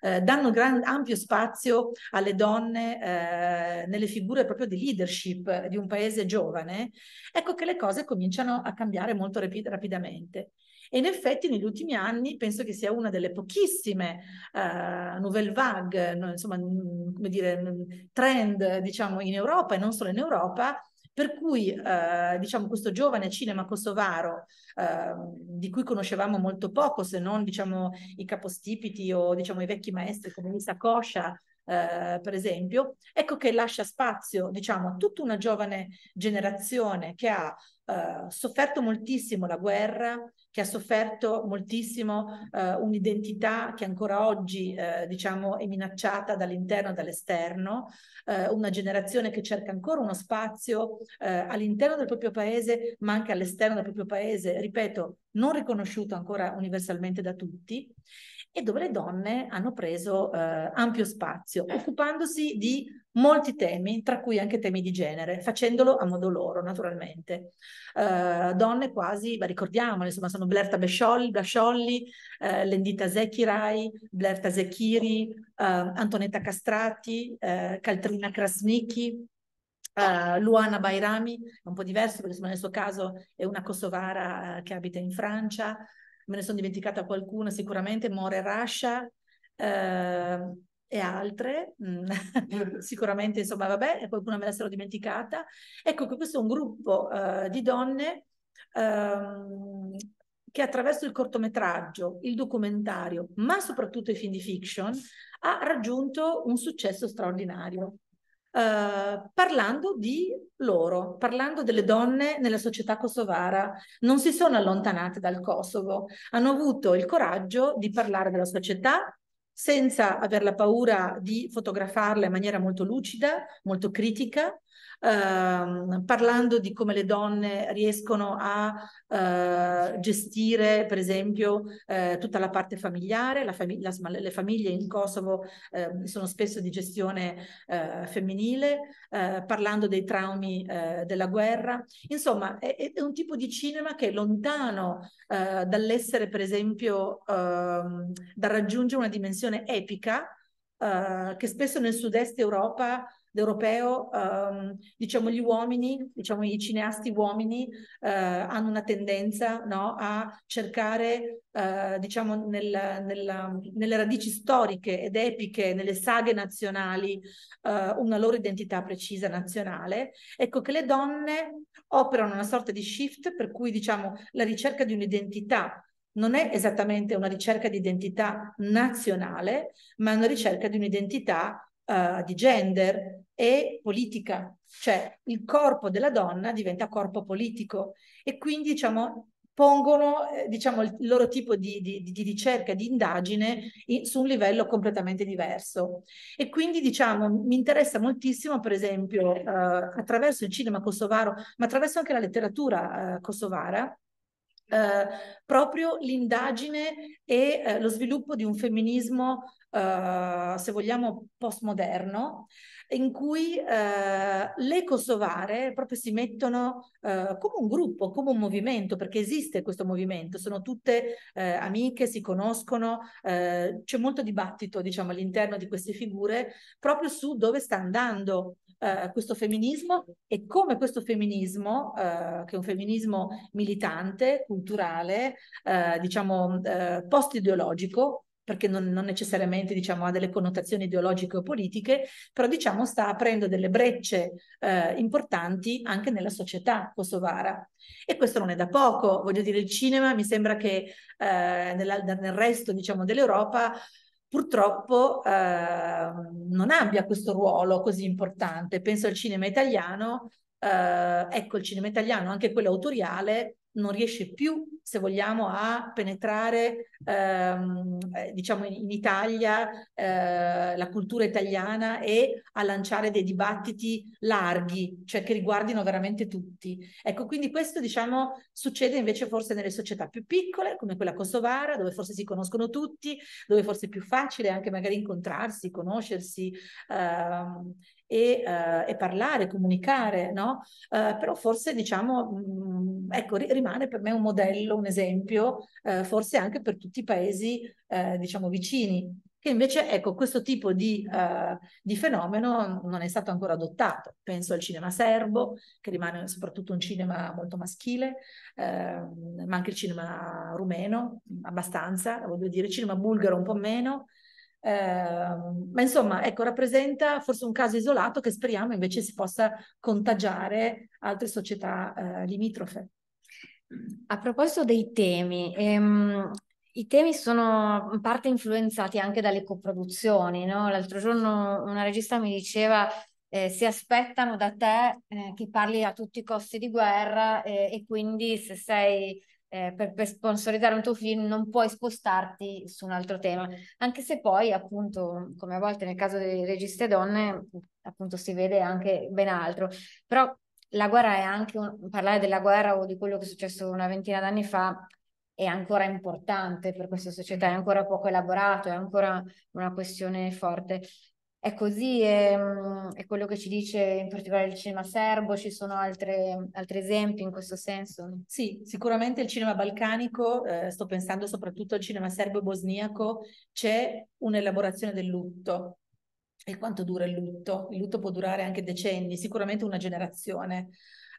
eh, danno gran, ampio spazio alle donne eh, nelle figure proprio di leadership di un paese giovane, ecco che le cose cominciano a cambiare molto rapid- rapidamente. E in effetti negli ultimi anni penso che sia una delle pochissime uh, nouvelle vague, no, insomma, mm, come dire, mm, trend diciamo in Europa e non solo in Europa, per cui, eh, diciamo, questo giovane cinema kosovaro, eh, di cui conoscevamo molto poco, se non, diciamo, i capostipiti o, diciamo, i vecchi maestri come Lisa Kosha, eh, per esempio, ecco che lascia spazio, diciamo, a tutta una giovane generazione che ha eh, sofferto moltissimo la guerra, che ha sofferto moltissimo eh, un'identità che ancora oggi eh, diciamo è minacciata dall'interno e dall'esterno, eh, una generazione che cerca ancora uno spazio eh, all'interno del proprio paese ma anche all'esterno del proprio paese, ripeto, non riconosciuto ancora universalmente da tutti e dove le donne hanno preso eh, ampio spazio, eh. occupandosi di molti temi, tra cui anche temi di genere, facendolo a modo loro, naturalmente. Eh, donne quasi, ma ricordiamole, insomma, sono Blerta Besciolli, Basciolli, eh, Lendita Zekirai, Blerta Zekiri, eh, Antonetta Castrati, eh, Caltrina Krasnicki, Uh, Luana Bairami, un po' diverso perché nel suo caso è una kosovara che abita in Francia, me ne sono dimenticata qualcuna sicuramente, More Russia eh, e altre, mm, sicuramente insomma vabbè, qualcuna me la sarò dimenticata. Ecco che questo è un gruppo eh, di donne ehm, che attraverso il cortometraggio, il documentario, ma soprattutto i film di fiction, ha raggiunto un successo straordinario eh, parlando di loro, parlando delle donne nella società kosovara. Non si sono allontanate dal Kosovo, hanno avuto il coraggio di parlare della società senza aver la paura di fotografarla in maniera molto lucida, molto critica, ehm, parlando di come le donne riescono a eh, gestire per esempio eh, tutta la parte familiare, la famig- la, le famiglie in Kosovo eh, sono spesso di gestione eh, femminile, eh, parlando dei traumi eh, della guerra, insomma è, è, un tipo di cinema che è lontano dall'essere per esempio ehm, da raggiungere una dimensione epica che spesso nel sud-est Europa europeo, ehm, diciamo gli uomini, diciamo i cineasti uomini eh, hanno una tendenza no, a cercare eh, diciamo nel, nella, nelle radici storiche ed epiche, nelle saghe nazionali, eh, una loro identità precisa nazionale. Ecco che le donne operano una sorta di shift per cui diciamo la ricerca di un'identità non è esattamente una ricerca di identità nazionale, ma è una ricerca di un'identità uh, di gender e politica, cioè il corpo della donna diventa corpo politico e quindi diciamo pongono eh, diciamo, il loro tipo di, di, di ricerca, di indagine in, su un livello completamente diverso. E quindi diciamo, mi interessa moltissimo, per esempio, eh, attraverso il cinema kosovaro, ma attraverso anche la letteratura eh, kosovara, eh, proprio l'indagine e lo sviluppo di un femminismo eh, se vogliamo, postmoderno, in cui eh, le kosovare proprio si mettono eh, come un gruppo, come un movimento, perché esiste questo movimento, sono tutte eh, amiche, si conoscono, eh, c'è molto dibattito diciamo, all'interno di queste figure proprio su dove sta andando Uh, questo femminismo e come questo femminismo, uh, che è un femminismo militante, culturale, uh, diciamo post-ideologico, perché non, non necessariamente diciamo, ha delle connotazioni ideologiche o politiche, però diciamo, sta aprendo delle brecce eh, importanti anche nella società kosovara. E questo non è da poco, voglio dire, il cinema mi sembra che eh, nella, nel resto diciamo, dell'Europa purtroppo eh, non abbia questo ruolo così importante. Penso al cinema italiano, eh, ecco il cinema italiano, anche quello autoriale, non riesce più se vogliamo, a penetrare ehm, eh, diciamo in, Italia eh, la cultura italiana e a lanciare dei dibattiti larghi, cioè che riguardino veramente tutti. Ecco, quindi questo diciamo succede invece forse nelle società più piccole, come quella kosovara, dove forse si conoscono tutti, dove forse è più facile anche magari incontrarsi, conoscersi. Ehm, e, eh, e parlare, comunicare, no? Eh, però forse diciamo, mh, mm, ecco, rimane per me un modello, un esempio, eh, forse anche per tutti i paesi, eh, diciamo, vicini, che invece, ecco, questo tipo di, eh, di, fenomeno non è stato ancora adottato. Penso al cinema serbo, che rimane soprattutto un cinema molto maschile, ehm, ma anche il cinema rumeno, abbastanza, voglio dire, il cinema bulgaro un po' meno, Ehm, ma insomma, ecco, rappresenta forse un caso isolato che speriamo invece si possa contagiare altre società eh, limitrofe. A proposito dei temi, ehm, i temi sono in parte influenzati anche dalle coproduzioni. No? L'altro giorno una regista mi diceva eh, si aspettano da te eh, che parli a tutti i costi di guerra eh, e quindi se sei eh, per, per, sponsorizzare un tuo film non puoi spostarti su un altro tema, anche se poi appunto, come a volte nel caso dei delle e donne, appunto si vede anche ben altro, però la guerra è anche, un, parlare della guerra o di quello che è successo una ventina d'anni fa è ancora importante per questa società, è ancora poco elaborato, è ancora una questione forte è così, è, ehm, è, quello che ci dice in particolare il cinema serbo, ci sono altre, mhmm, altri esempi in questo senso? Sì, sicuramente il cinema balcanico, eh, sto pensando soprattutto al cinema serbo e bosniaco, c'è un'elaborazione del lutto. E quanto dura il lutto? Il lutto può durare anche decenni, sicuramente una generazione.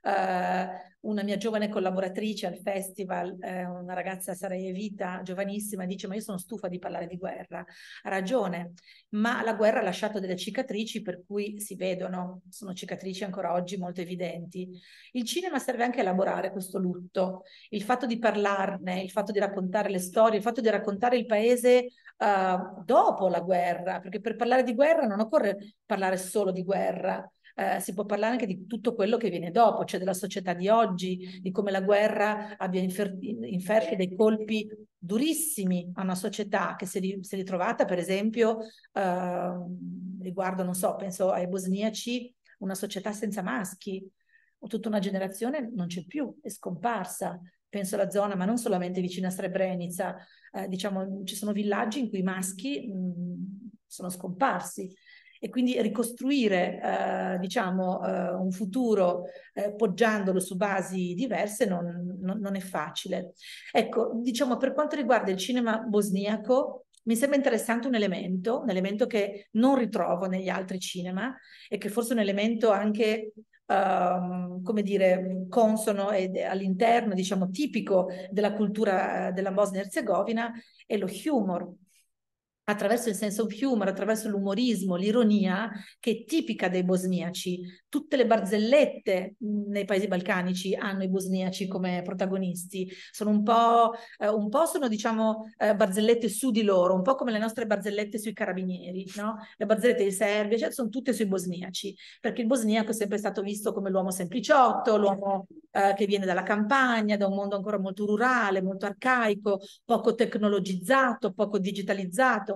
Eh, una mia giovane collaboratrice al festival, eh, una ragazza sarajevita giovanissima, dice ma io sono stufa di parlare di guerra. Ha ragione, ma la guerra ha lasciato delle cicatrici per cui si vedono, sono cicatrici ancora oggi molto evidenti. Il cinema serve anche a elaborare questo lutto, il fatto di parlarne, il fatto di raccontare le storie, il fatto di raccontare il paese eh, dopo la guerra, perché per parlare di guerra non occorre parlare solo di guerra, eh, si può parlare anche di tutto quello che viene dopo, cioè della società di oggi, di come la guerra abbia infer- inferto dei colpi durissimi a una società che si, ri- si è ritrovata, per esempio, eh, riguardo, non so, penso ai bosniaci, una società senza maschi, tutta una generazione non c'è più, è scomparsa. Penso alla zona, ma non solamente vicino a Srebrenica, eh, diciamo ci sono villaggi in cui i maschi mh, mm, sono scomparsi e quindi ricostruire eh, diciamo, eh, un futuro eh, poggiandolo su basi diverse non, non, non, è facile. Ecco, diciamo per quanto riguarda il cinema bosniaco, mi sembra interessante un elemento, un elemento che non ritrovo negli altri cinema e che forse è un elemento anche Uh, come dire, consono ed all'interno, diciamo, tipico della cultura eh, della Bosnia-Herzegovina è lo humor attraverso il sense of humor, attraverso l'umorismo, l'ironia che è tipica dei bosniaci. Tutte le barzellette mm, nei paesi balcanici hanno i bosniaci come protagonisti. Sono un po', eh, un po sono diciamo eh, barzellette su di loro, un po' come le nostre barzellette sui carabinieri, no? Le barzellette dei serbi, cioè, sono tutte sui bosniaci, perché il bosniaco è sempre stato visto come l'uomo sempliciotto, l'uomo eh, che viene dalla campagna, da un mondo ancora molto rurale, molto arcaico, poco tecnologizzato, poco digitalizzato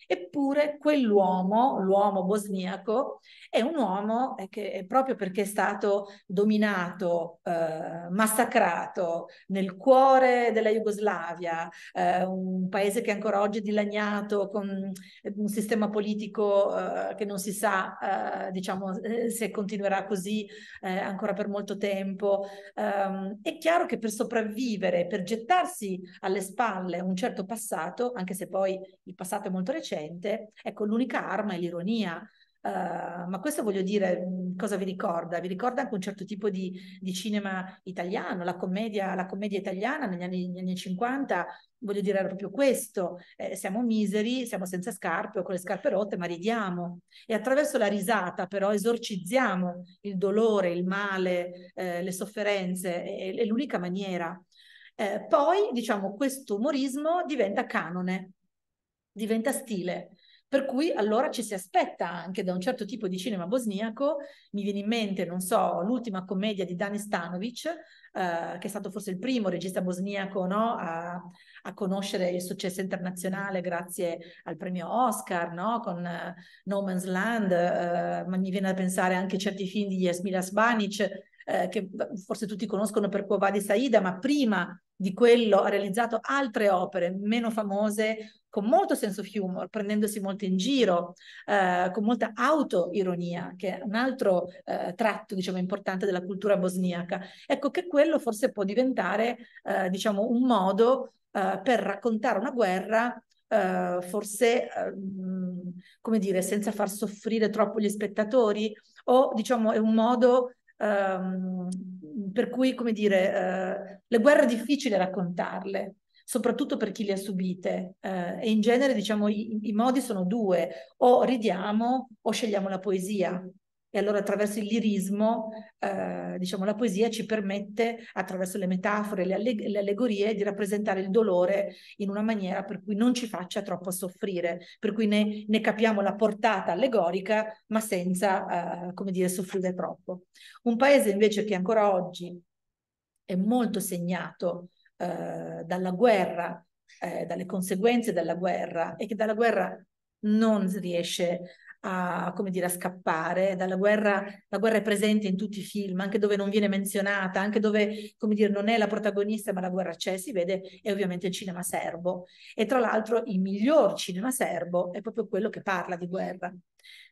Eppure quell'uomo, l'uomo bosniaco, è un uomo eh, che proprio perché è stato dominato, eh, massacrato nel cuore della Jugoslavia, eh, un paese che ancora oggi è dilaniato con eh, un sistema politico eh, che non si sa, eh, diciamo, se continuerà così ancora per molto tempo. Ehm, è chiaro che per sopravvivere, per gettarsi alle spalle un certo passato, anche se poi il passato è molto recente, recente, ecco l'unica arma è l'ironia. Uh, ma questo voglio dire, mm, cosa vi ricorda? Vi ricorda anche un certo tipo di, di cinema italiano, la commedia, la commedia italiana negli anni, negli anni, 50, voglio dire, era proprio questo, eh, siamo miseri, siamo senza scarpe o con le scarpe rotte, ma ridiamo. E attraverso la risata però esorcizziamo il dolore, il male, eh, le sofferenze, è, è l'unica maniera. Eh, poi, diciamo, questo umorismo diventa canone, diventa stile. Per cui allora ci si aspetta anche da un certo tipo di cinema bosniaco, mi viene in mente, non so, l'ultima commedia di Dani Stanovic, eh, che è stato forse il primo regista bosniaco no? a, a, conoscere il successo internazionale grazie al premio Oscar, no? con eh, No Man's Land, eh, ma mi viene da pensare anche certi film di Jasmila Spanic, eh, che forse tutti conoscono per Quo Saida, ma prima di quello ha realizzato altre opere meno famose con molto senso of humor, prendendosi molto in giro, eh, con molta autoironia, che è un altro eh, tratto, diciamo, importante della cultura bosniaca. Ecco che quello forse può diventare, eh, diciamo, un modo eh, per raccontare una guerra Uh, forse, uh, come dire, senza far soffrire troppo gli spettatori o diciamo è un modo uh, per cui, come dire, eh, le guerre è difficile raccontarle, soprattutto per chi le ha subite. Eh, e in genere, diciamo, i, i, modi sono due, o ridiamo o scegliamo la poesia. E allora attraverso il lirismo, eh, diciamo, la poesia ci permette, attraverso le metafore, le, alleg- le allegorie, di rappresentare il dolore in una maniera per cui non ci faccia troppo soffrire, per cui ne, ne capiamo la portata allegorica, ma senza, eh, come dire, soffrire troppo. Un paese invece che ancora oggi è molto segnato eh, dalla guerra, eh, dalle conseguenze della guerra e che dalla guerra non riesce a, come dire, a scappare, dalla guerra, la guerra è presente in tutti i film, anche dove non viene menzionata, anche dove, come dire, non è la protagonista ma la guerra c'è, si vede, è ovviamente il cinema serbo. E tra l'altro il miglior cinema serbo è proprio quello che parla di guerra.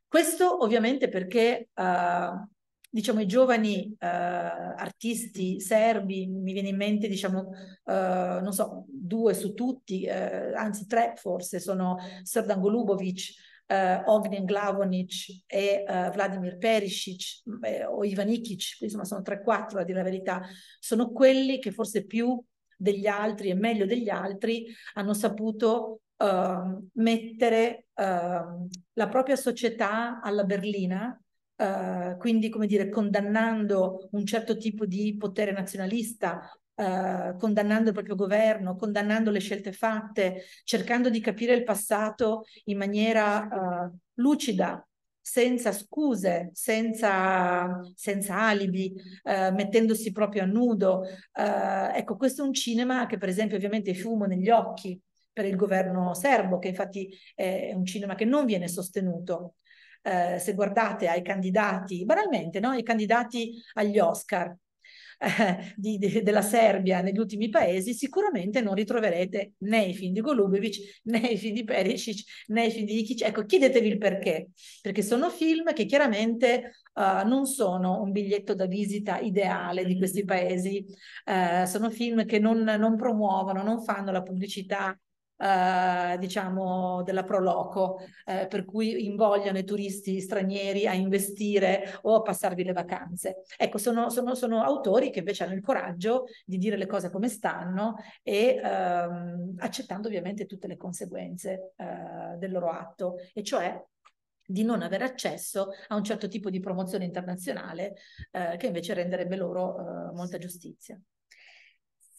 Questo ovviamente perché uh, diciamo, i giovani eh, artisti serbi, mi viene in mente, diciamo, eh, non so, due su tutti, eh, anzi tre forse, sono Srdan Golubovic, eh, Ognjen Glavonic e eh, Vladimir Perisic mm, eh, o Ivan Ikic, insomma sono tre quattro a dire la verità, sono quelli che forse più degli altri e meglio degli altri hanno saputo eh, mettere ehm, la propria società alla berlina eh, quindi come dire, condannando un certo tipo di potere nazionalista, eh, condannando il proprio governo, condannando le scelte fatte, cercando di capire il passato in maniera eh, lucida, senza scuse, senza, senza alibi, eh, mettendosi proprio a nudo. Eh, ecco, questo è un cinema che per esempio ovviamente fumo negli occhi per il governo serbo, che infatti è un cinema che non viene sostenuto eh, se guardate ai candidati, banalmente, no? ai candidati agli Oscar eh, di, de, della Serbia negli ultimi paesi, sicuramente non ritroverete né i film di Golubovic, né i film di Perisic, né i film di Ikic. Ecco, chiedetevi il perché, perché sono film che chiaramente Uh, non sono un biglietto da visita ideale di questi paesi, uh, sono film che non, non, promuovono, non fanno la pubblicità eh, diciamo della Proloco, eh, per cui invogliano i turisti stranieri a investire o a passarvi le vacanze. Ecco, sono, sono, sono autori che invece hanno il coraggio di dire le cose come stanno e ehm, accettando ovviamente tutte le conseguenze eh, del loro atto, e cioè di non avere accesso a un certo tipo di promozione internazionale eh, che invece renderebbe loro eh, molta giustizia.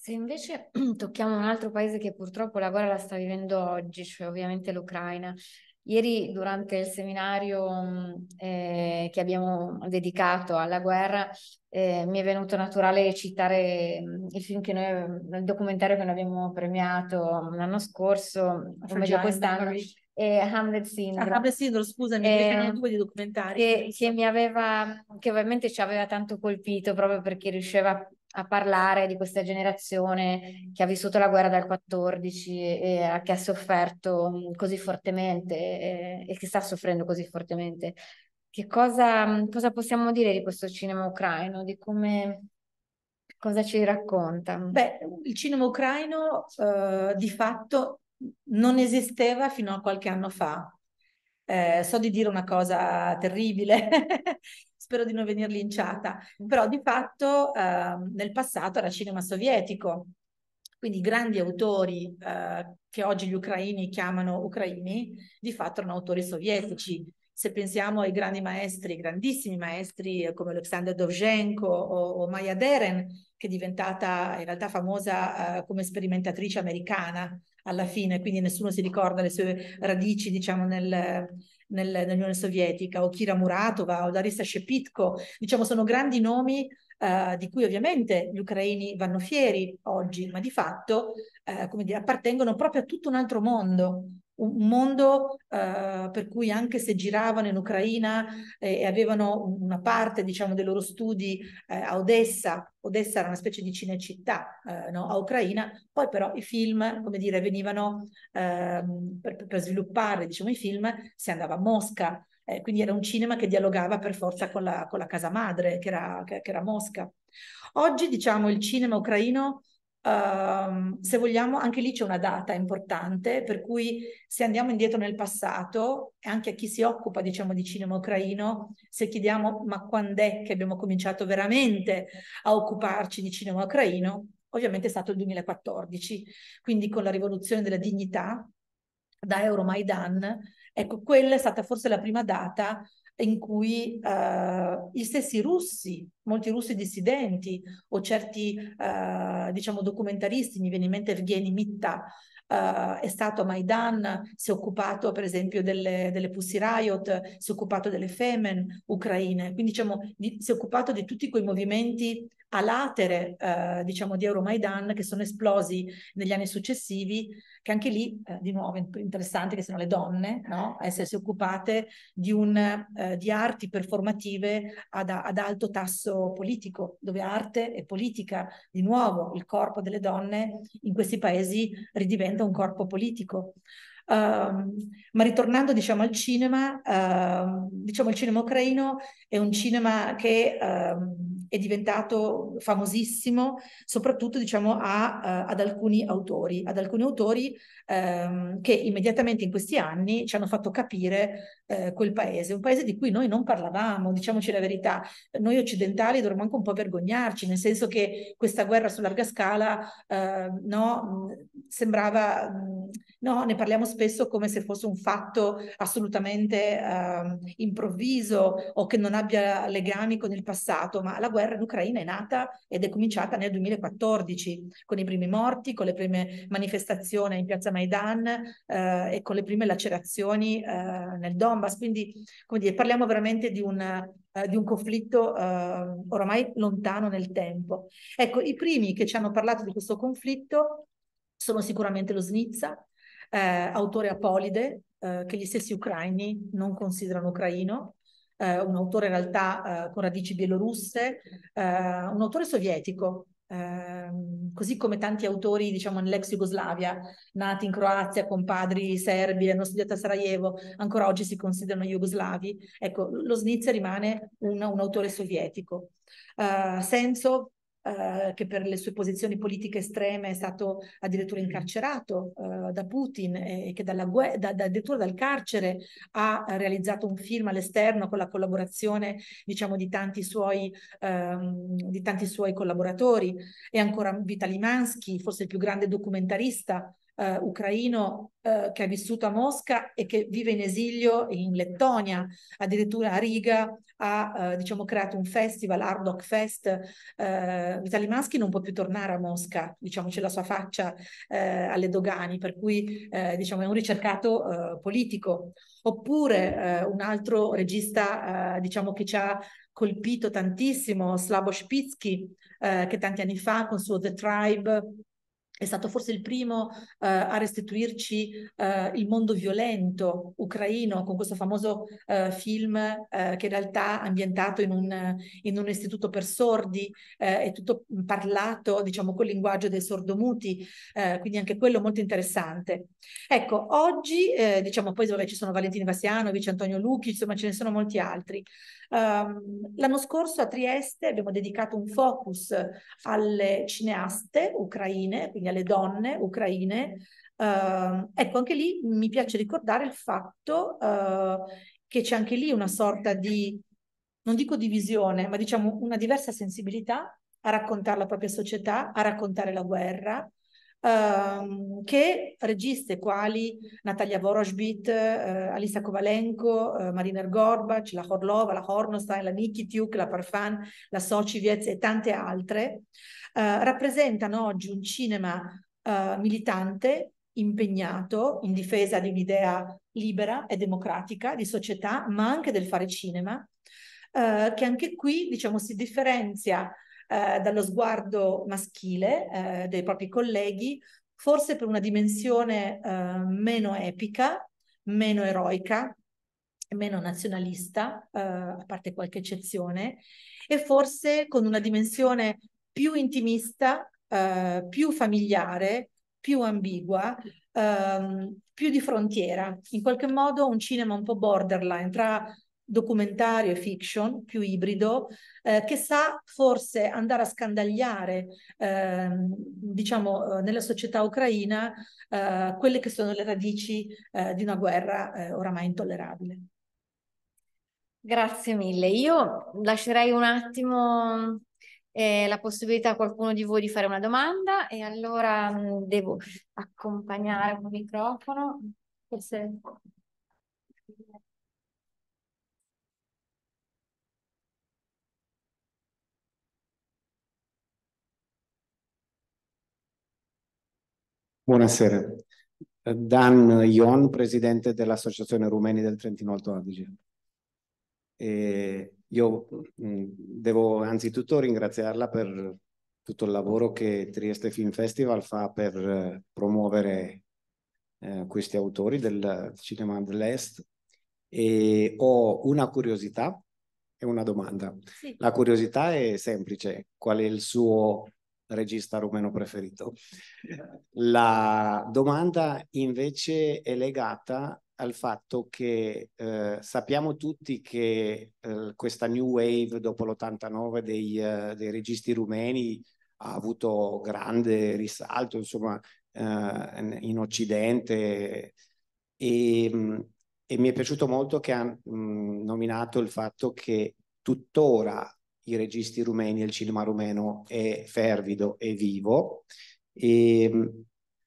Se invece tocchiamo un altro paese che purtroppo la guerra la sta vivendo oggi, cioè ovviamente l'Ucraina, Ieri durante il seminario mm, eh, che abbiamo dedicato alla guerra eh, mi è venuto naturale citare mm, il film che noi, mm, il documentario che noi abbiamo premiato l'anno scorso, o meglio quest'anno, e Hamlet Syndrome. Ah, Hamlet Syndrome, scusami, eh, due di documentari. Che, che mi aveva, che ovviamente ci aveva tanto colpito proprio perché riusciva a parlare di questa generazione che ha vissuto la guerra dal 14 e, che ha sofferto così fortemente eh, e, che sta soffrendo così fortemente. Che cosa, cosa, possiamo dire di questo cinema ucraino? Di come cosa ci racconta? Beh, il cinema ucraino eh, di fatto non esisteva fino a qualche anno fa. Eh, so di dire una cosa terribile, spero di non venir linciata, però di fatto eh, nel passato era cinema sovietico, quindi grandi autori eh, che oggi gli ucraini chiamano ucraini, di fatto erano autori sovietici. Se pensiamo ai grandi maestri, grandissimi maestri eh, come Alexander Dovzhenko o, o Maya Deren, che è diventata in realtà famosa eh, come sperimentatrice americana, alla fine, quindi nessuno si ricorda le sue radici, diciamo, nel, nel, nell'Unione Sovietica, o Kira Muratova, o Darissa Shepitko, diciamo, sono grandi nomi Uh, di cui ovviamente gli ucraini vanno fieri oggi, ma di fatto uh, dire, appartengono proprio a tutto un altro mondo, un mondo eh, per cui anche se giravano in Ucraina eh, e avevano una parte diciamo, dei loro studi eh, a Odessa, Odessa era una specie di cinecittà eh, no? a Ucraina, poi però i film, come dire, venivano ehm, per, per, sviluppare diciamo, i film, si andava a Mosca, eh, quindi era un cinema che dialogava per forza con la, con la casa madre, che era, che, che era Mosca. Oggi diciamo il cinema ucraino Uh, se vogliamo, anche lì c'è una data importante, per cui se andiamo indietro nel passato, anche a chi si occupa, diciamo, di cinema ucraino, se chiediamo ma quando è che abbiamo cominciato veramente a occuparci di cinema ucraino, ovviamente è stato il 2014, quindi con la rivoluzione della dignità da Euromaidan, ecco, quella è stata forse la prima data in cui eh, gli stessi russi, molti russi dissidenti o certi eh, diciamo documentaristi, mi viene in mente Evgeny Mitta, eh, è stato a Maidan, si è occupato per esempio delle, delle Pussy Riot, si è occupato delle Femen ucraine, quindi diciamo di, si è occupato di tutti quei movimenti a latere, eh, diciamo, di Euromaidan che sono esplosi negli anni successivi, che anche lì, eh, di nuovo, è interessante che sono le donne no? a essersi occupate di, un, eh, di arti performative ad, ad, alto tasso politico, dove arte e politica, di nuovo, il corpo delle donne in questi paesi ridiventa un corpo politico. Uh, ma ritornando diciamo, al cinema, uh, diciamo, il cinema ucraino è un cinema che uh, è diventato famosissimo soprattutto diciamo, a, uh, ad alcuni autori, ad alcuni autori um, che immediatamente in questi anni ci hanno fatto capire eh, quel paese, un paese di cui noi non parlavamo, diciamoci la verità, noi occidentali dovremmo anche un po' vergognarci, nel senso che questa guerra su larga scala eh, no, sembrava, no, ne parliamo spesso come se fosse un fatto assolutamente eh, improvviso o che non abbia legami con il passato, ma la guerra in Ucraina è nata ed è cominciata nel 2014 con i primi morti, con le prime manifestazioni in piazza Maidan eh, e con le prime lacerazioni eh, nel Don Donbass, quindi come dire, parliamo veramente di, una, uh, eh, di un conflitto uh, oramai lontano nel tempo. Ecco, i primi che ci hanno parlato di questo conflitto sono sicuramente lo Snizza, eh, autore Apolide, eh, che gli stessi ucraini non considerano ucraino, eh, un autore in realtà eh, con radici bielorusse, un autore sovietico Ehm, così come tanti autori, diciamo, nell'ex Jugoslavia, nati in Croazia con padri serbi, hanno studiato a Sarajevo, ancora oggi si considerano jugoslavi. Ecco, lo Snitzer rimane un, un autore sovietico. Uh, eh, Senso eh, che per le sue posizioni politiche estreme è stato addirittura incarcerato eh, da Putin e che dalla, da, da, addirittura dal carcere ha realizzato un film all'esterno con la collaborazione diciamo, di, tanti suoi, ehm, di tanti suoi collaboratori e ancora Vitali Mansky, forse il più grande documentarista eh, ucraino eh, che ha vissuto a Mosca e che vive in esilio in Lettonia, addirittura a Riga, ha eh, diciamo, creato un festival, Ardoc Fest. Eh, Vitali Maschi non può più tornare a Mosca, diciamo, c'è la sua faccia eh, alle dogane, per cui eh, diciamo, è un ricercato eh, politico. Oppure un altro regista diciamo, che ci ha colpito tantissimo, Slavo Spitsky, che tanti anni fa con il suo The Tribe è stato forse il primo eh, a restituirci eh, il mondo violento ucraino con questo famoso eh, film eh, che in realtà è ambientato in un, in un istituto per sordi, eh, è tutto parlato diciamo col linguaggio dei sordomuti, eh, quindi anche quello molto interessante. Ecco, oggi diciamo poi vabbè, ci sono Valentini Bassiano, Vice Antonio Lucchi, insomma ce ne sono molti altri. Um, l'anno scorso a Trieste abbiamo dedicato un focus alle cineaste ucraine, quindi alle donne ucraine. Uh, ecco, anche lì mi piace ricordare il fatto uh, che c'è anche lì una sorta di, non dico divisione, ma diciamo una diversa sensibilità a raccontare la propria società, a raccontare la guerra, ehm, che registe quali Natalia Voroshbit, eh, Alisa Kovalenko, eh, Marina Gorbac, la Horlova, la Hornstein, la Nikitiuk, la Parfan, la Sociviez e tante altre, eh, rappresentano oggi un cinema eh, militante, impegnato in difesa di un'idea libera e democratica di società, ma anche del fare cinema, eh, che anche qui diciamo, si differenzia eh, dallo sguardo maschile eh, dei propri colleghi, forse per una dimensione eh, meno epica, meno eroica, meno nazionalista, eh, a parte qualche eccezione, e forse con una dimensione più intimista, più familiare, più ambigua, ehm, più di frontiera, in qualche modo un cinema un po' borderline tra documentario e fiction più ibrido eh, che sa forse andare a scandagliare ehm, diciamo, eh, diciamo nella società ucraina eh, quelle che sono le radici eh, di una guerra eh, oramai intollerabile. Grazie mille. Io lascerei un attimo eh, la possibilità a qualcuno di voi di fare una domanda e allora mh, mm, devo accompagnare un microfono. Forse... Buonasera. Dan Ion, presidente dell'Associazione Rumeni del Trentino Alto Adige. E io mm, devo anzitutto ringraziarla per tutto il lavoro che Trieste Film Festival fa per eh, promuovere eh, questi autori del cinema dell'Est e ho una curiosità e una domanda. Sì. La curiosità è semplice, qual è il suo regista rumeno preferito. La domanda invece è legata al fatto che eh, sappiamo tutti che eh, questa new wave dopo l'89 dei, eh, dei, registi rumeni ha avuto grande risalto insomma, eh, in Occidente e, mm, e, mi è piaciuto molto che ha mm, nominato il fatto che tuttora i registi rumeni e il cinema rumeno è fervido e vivo. E, ehm,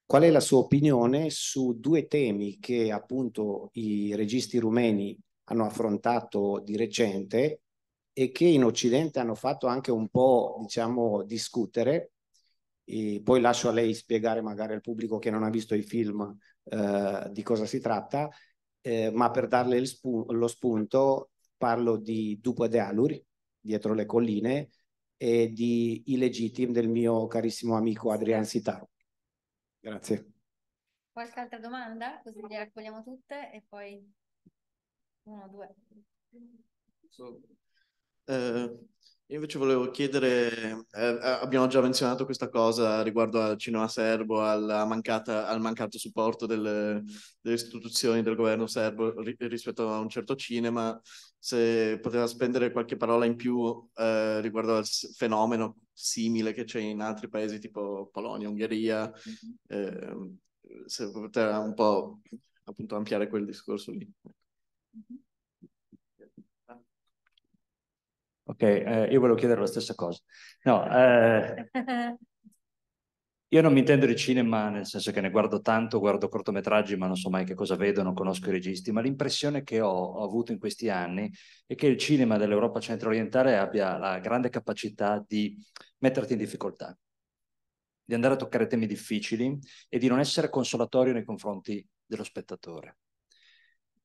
qual è la sua opinione su due temi che appunto i registi rumeni hanno affrontato di recente e che in Occidente hanno fatto anche un po', diciamo, discutere. E poi lascio a lei spiegare magari al pubblico che non ha visto i film eh, di cosa si tratta, eh, ma per darle spu lo spunto parlo di Dupo de Aluri, dietro le colline e di Illegitim del mio carissimo amico Adrian Sitaro. Grazie. Qualche altra domanda? Così le raccogliamo tutte e poi uno, due. So, eh, invece volevo chiedere, eh, eh, abbiamo già menzionato questa cosa riguardo al cinema serbo, mancata, al mancato supporto delle, delle, istituzioni del governo serbo rispetto a un certo cinema se poteva spendere qualche parola in più eh, riguardo al fenomeno simile che c'è in altri paesi tipo Polonia, Ungheria, eh, se poteva un po' appunto ampliare quel discorso lì. Ok, eh, io volevo chiedere la stessa cosa. No, eh, Io non mi intendo di cinema, nel senso che ne guardo tanto, guardo cortometraggi, ma non so mai che cosa vedo, non conosco i registi, ma l'impressione che ho, ho avuto in questi anni è che il cinema dell'Europa centro-orientale abbia la grande capacità di metterti in difficoltà, di andare a toccare temi difficili e di non essere consolatorio nei confronti dello spettatore.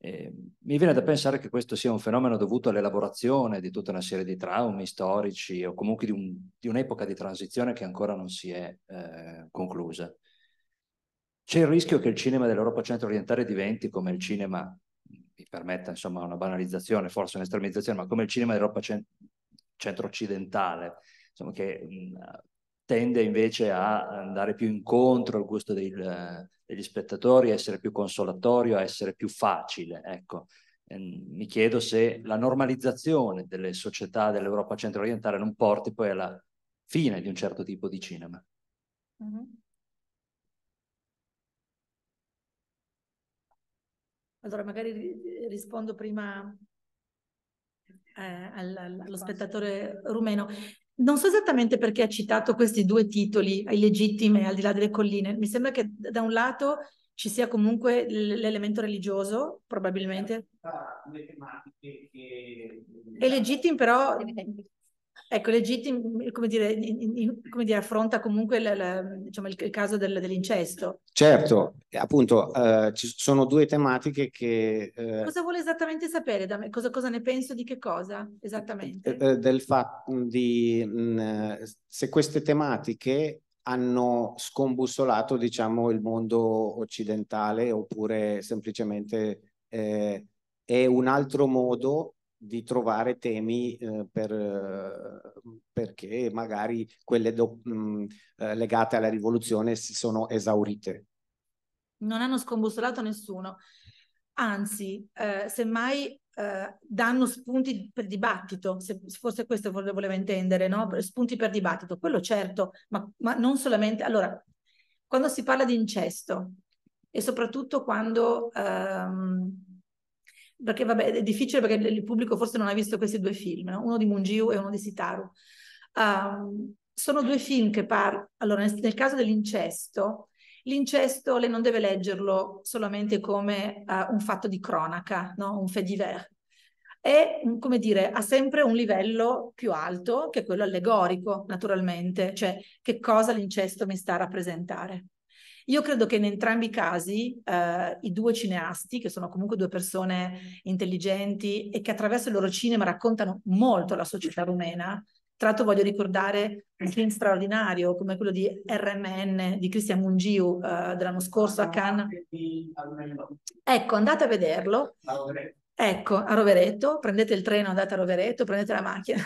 Eh, mi viene da pensare che questo sia un fenomeno dovuto all'elaborazione di tutta una serie di traumi storici o comunque di, un, di un'epoca di transizione che ancora non si è eh, conclusa. C'è il rischio che il cinema dell'Europa centro-orientale diventi come il cinema, mi permetta insomma una banalizzazione, forse un'estremizzazione, ma come il cinema dell'Europa centro-occidentale, insomma, che mh, tende invece a andare più incontro al gusto dei, degli spettatori, a essere più consolatorio, a essere più facile. Ecco. Ehm, mi chiedo se la normalizzazione delle società dell'Europa centro-orientale non porti poi alla fine di un certo tipo di cinema. Mm-hmm. Allora, magari rispondo prima eh, allo spettatore rumeno. Non so esattamente perché ha citato questi due titoli, I e Al di là delle colline. Mi sembra che da un lato ci sia comunque l'elemento religioso, probabilmente. Le tematiche che... È legittimo però Ecco, l'Egitto, come dire, in, in, come dire affronta comunque la, la, diciamo, il, il, caso del, dell'incesto. Certo, appunto, eh, ci sono due tematiche che... Eh, cosa vuole esattamente sapere da me? Cosa, cosa, ne penso di che cosa esattamente? Eh, eh del fatto di... Mh, mm, se queste tematiche hanno scombussolato, diciamo, il mondo occidentale oppure semplicemente eh, è un altro modo di trovare temi eh, per, eh, perché magari quelle do, mh, mm, eh, legate alla rivoluzione si sono esaurite. Non hanno scombussolato nessuno, anzi, eh, semmai eh, danno spunti per dibattito, se, forse questo voleva intendere, no? spunti per dibattito, quello certo, ma, ma non solamente... Allora, quando si parla di incesto e soprattutto quando... Ehm, perché vabbè è difficile perché il pubblico forse non ha visto questi due film, no? uno di Mungiu e uno di Sitaru. Um, sono due film che parlano, allora nel, nel, caso dell'incesto, l'incesto lei non deve leggerlo solamente come uh, un fatto di cronaca, no? un fait divers, è, mm, come dire, ha sempre un livello più alto che quello allegorico, naturalmente, cioè che cosa l'incesto mi sta a rappresentare. Io credo che in entrambi i casi eh, i due cineasti, che sono comunque due persone intelligenti e che attraverso il loro cinema raccontano molto la società rumena, tra l'altro voglio ricordare un film straordinario come quello di RMN di Cristian Mungiu eh, dell'anno scorso a ah, Cannes. Ecco, andate a vederlo. Ecco, a Rovereto, prendete il treno, andate a Rovereto, prendete la macchina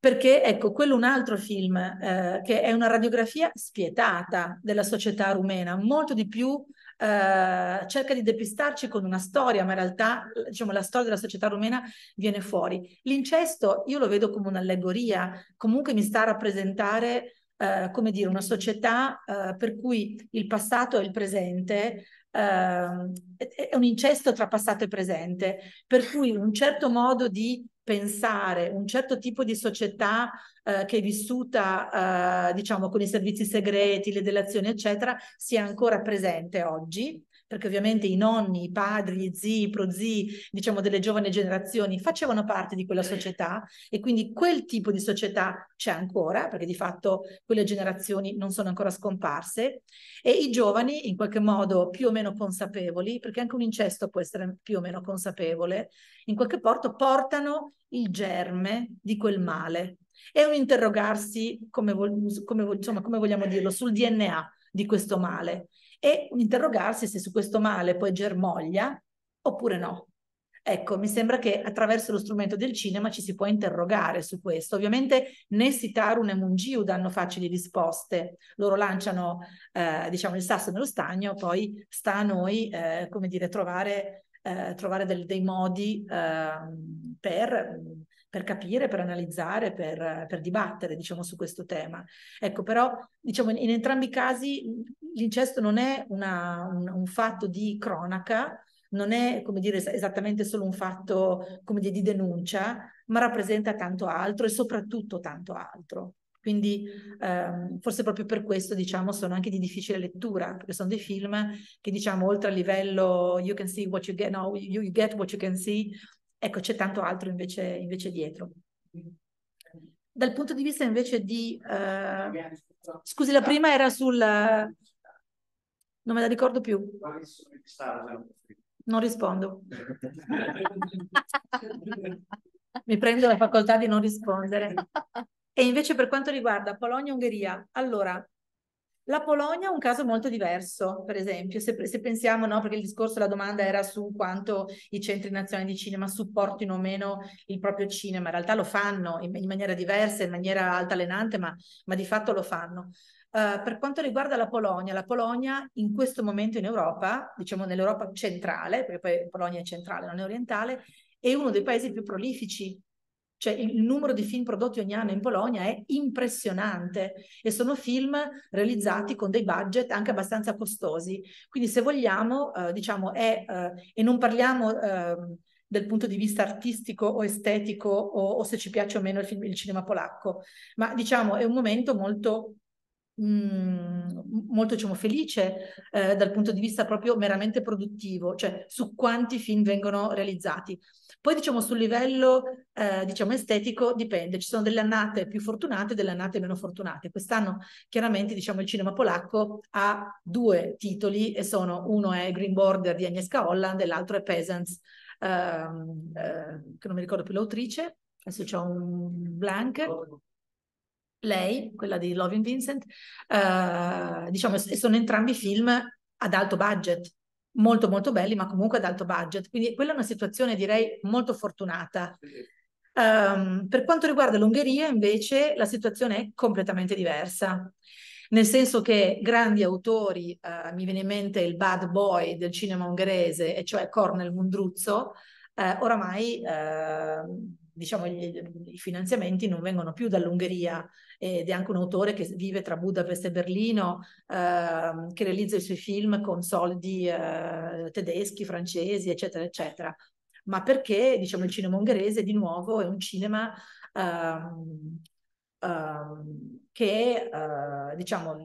perché ecco, quello è un altro film eh, che è una radiografia spietata della società rumena, molto di più Uh, cerca di depistarci con una storia, ma in realtà diciamo, la storia della società rumena viene fuori. L'incesto io lo vedo come un'allegoria, comunque mi sta a rappresentare uh, come dire, una società uh, per cui il passato e il presente eh, è un incesto tra passato e presente, per cui un certo modo di pensare un certo tipo di società eh, che è vissuta, eh, diciamo, con i servizi segreti, le delazioni, eccetera, sia ancora presente oggi perché ovviamente i nonni, i padri, gli zii, i prozii, diciamo delle giovani generazioni, facevano parte di quella società e quindi quel tipo di società c'è ancora, perché di fatto quelle generazioni non sono ancora scomparse, e i giovani in qualche modo più o meno consapevoli, perché anche un incesto può essere più o meno consapevole, in qualche porto portano il germe di quel male. È un interrogarsi, come, vo- come, vo- insomma, come vogliamo dirlo, sul DNA di questo male e interrogarsi se su questo male poi germoglia oppure no. Ecco, mi sembra che attraverso lo strumento del cinema ci si può interrogare su questo. Ovviamente né Sitaru né Mungiu danno facili risposte, loro lanciano eh, diciamo il sasso nello stagno, poi sta a noi, eh, come dire, trovare, eh, trovare del, dei modi ehm, per, per, capire, per analizzare, per, per, dibattere diciamo, su questo tema. Ecco, però diciamo, in, in entrambi i casi l'incesto non è una, un, un, fatto di cronaca, non è come dire esattamente solo un fatto come dire, di denuncia, ma rappresenta tanto altro e soprattutto tanto altro. Quindi ehm, forse proprio per questo diciamo sono anche di difficile lettura, perché sono dei film che diciamo oltre al livello you can see what you get, no, you, you get what you can see, ecco c'è tanto altro invece, invece dietro. Dal punto di vista invece di... Eh, scusi, la prima era sul... Non me la ricordo più. Non rispondo. Mi prendo la facoltà di non rispondere. E invece per quanto riguarda Polonia-Ungheria, e allora, la Polonia è un caso molto diverso, per esempio, se, se pensiamo, no, perché il discorso, la domanda era su quanto i centri nazionali di cinema supportino o meno il proprio cinema, in realtà lo fanno in, in maniera diversa, in maniera altalenante, ma, ma di fatto lo fanno. Eh, per quanto riguarda la Polonia, la Polonia in questo momento in Europa, diciamo nell'Europa centrale, perché poi Polonia è centrale, non è orientale, è uno dei paesi più prolifici. Cioè il numero di film prodotti ogni anno in Polonia è impressionante e sono film realizzati con dei budget anche abbastanza costosi. Quindi se vogliamo, uh, diciamo, è, uh, e non parliamo ehm, dal punto di vista artistico o estetico o, o se ci piace o meno il, film, il cinema polacco, ma diciamo è un momento molto Mhmm, molto diciamo, felice eh, dal punto di vista proprio meramente produttivo, cioè su quanti film vengono realizzati. Poi diciamo sul livello eh, diciamo, estetico dipende, ci sono delle annate più fortunate e delle annate meno fortunate. Quest'anno chiaramente diciamo, il cinema polacco ha due titoli e sono uno è Green Border di Agnieszka Holland e l'altro è Peasants, ehm, eh, che non mi ricordo più l'autrice, adesso c'è un blank lei, quella di Loving Vincent, eh, diciamo, sono entrambi film ad alto budget, molto molto belli, ma comunque ad alto budget. Quindi quella è una situazione direi molto fortunata. Um, per quanto riguarda l'Ungheria, invece, la situazione è completamente diversa. Nel senso che grandi autori, uh, mi viene in mente il bad boy del cinema ungherese, e cioè Cornel Mundruzzo, uh, oramai uh, diciamo, i finanziamenti non vengono più dall'Ungheria, ed è anche un autore che vive tra Budapest e Berlino, eh, che realizza i suoi film con soldi eh, tedeschi, francesi, eccetera, eccetera. Ma perché, diciamo, il cinema ungherese di nuovo è un cinema ehm, ehm, che, eh, diciamo,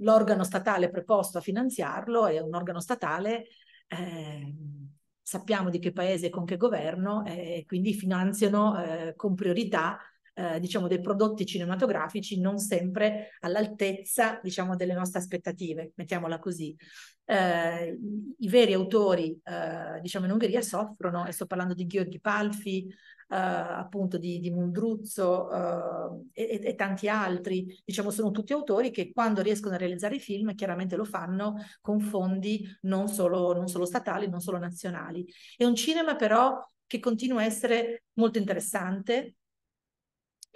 l'organo statale preposto a finanziarlo è un organo statale ehm, sappiamo di che paese e con che governo eh, e eh, quindi finanziano eh, con priorità eh, diciamo, dei prodotti cinematografici non sempre all'altezza diciamo, delle nostre aspettative, mettiamola così. Eh, I veri autori eh, diciamo, in Ungheria soffrono, e sto parlando di Gheorghi Palfi, eh, appunto di, di Mondruzzo eh, e, e, tanti altri, diciamo, sono tutti autori che quando riescono a realizzare i film chiaramente lo fanno con fondi non solo, non solo statali, non solo nazionali. È un cinema però che continua a essere molto interessante,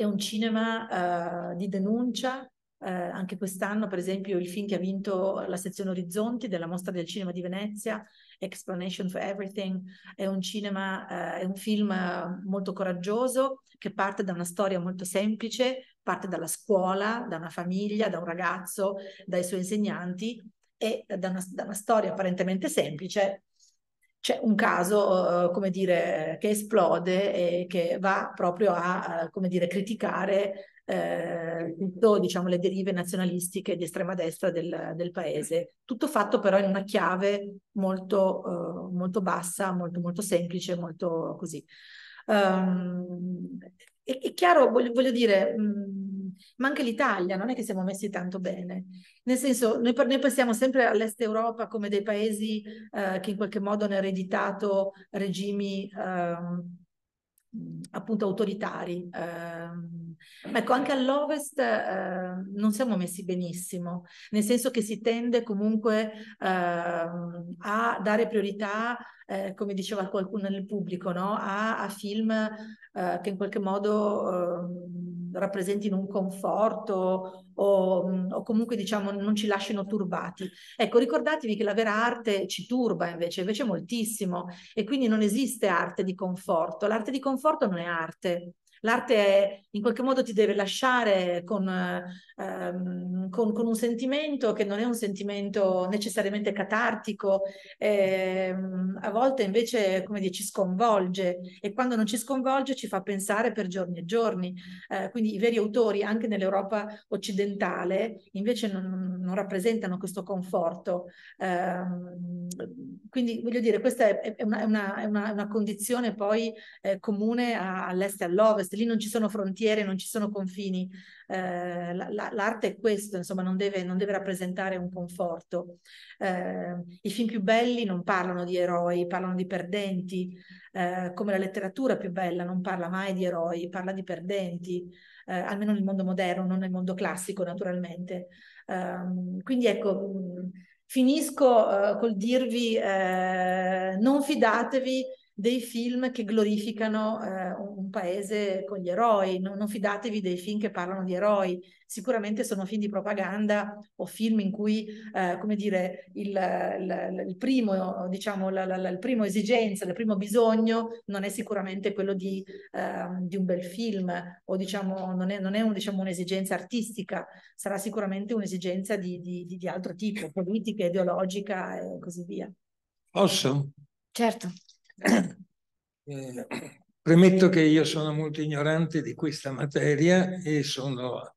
è un cinema eh, di denuncia. Eh, anche quest'anno, per esempio, il film che ha vinto la sezione Orizzonti della mostra del cinema di Venezia, Explanation for Everything, è un cinema, eh, è un film eh, molto coraggioso che parte da una storia molto semplice, parte dalla scuola, da una famiglia, da un ragazzo, dai suoi insegnanti e da una, da una storia apparentemente semplice c'è un caso, eh, come dire, che esplode e che va proprio a, eh, come dire, criticare eh, tutto, diciamo, le derive nazionalistiche di estrema destra del, del, paese. Tutto fatto però in una chiave molto, uh, molto bassa, molto, molto semplice, molto così. Um, è, è, chiaro, voglio, voglio dire... Mh, mm, ma anche l'Italia non è che siamo messi tanto bene. Nel senso, noi, noi pensiamo sempre all'est Europa come dei paesi eh, che in qualche modo hanno ereditato regimi eh, appunto autoritari. Eh, ecco, anche all'ovest eh, non siamo messi benissimo, nel senso che si tende comunque eh, a dare priorità, eh, come diceva qualcuno nel pubblico, no? a, a, film eh, che in qualche modo ehm, rappresentino un conforto o, o, comunque diciamo non ci lasciano turbati. Ecco, ricordatevi che la vera arte ci turba invece, invece moltissimo e quindi non esiste arte di conforto. L'arte di conforto non è arte, L'arte in qualche modo ti deve lasciare con, ehm, con, con, un sentimento che non è un sentimento necessariamente catartico, ehm, a volte invece, come dire, ci sconvolge e quando non ci sconvolge ci fa pensare per giorni e giorni. Eh, quindi i veri autori, anche nell'Europa occidentale, invece non, non rappresentano questo conforto. Eh, quindi voglio dire, questa è, è, una, è, una, è una, condizione poi eh, comune all'est e all'ovest artist, lì non ci sono frontiere, non ci sono confini, eh, la, la, l'arte è questo, insomma non deve, non deve rappresentare un conforto. Eh, I film più belli non parlano di eroi, parlano di perdenti, eh, come la letteratura più bella non parla mai di eroi, parla di perdenti, eh, almeno nel mondo moderno, non nel mondo classico naturalmente. Ehm, quindi ecco, finisco eh, col dirvi eh, non fidatevi dei film che glorificano eh, un paese con gli eroi, non, non, fidatevi dei film che parlano di eroi, sicuramente sono film di propaganda o film in cui, eh, come dire, il, il, il primo, diciamo, la, la, la, il primo esigenza, il primo bisogno non è sicuramente quello di, eh, di un bel film o diciamo, non è, non è un, diciamo, un'esigenza artistica, sarà sicuramente un'esigenza di, di, di altro tipo, politica, ideologica e così via. Posso? Certo. Eh, premetto che io sono molto ignorante di questa materia e sono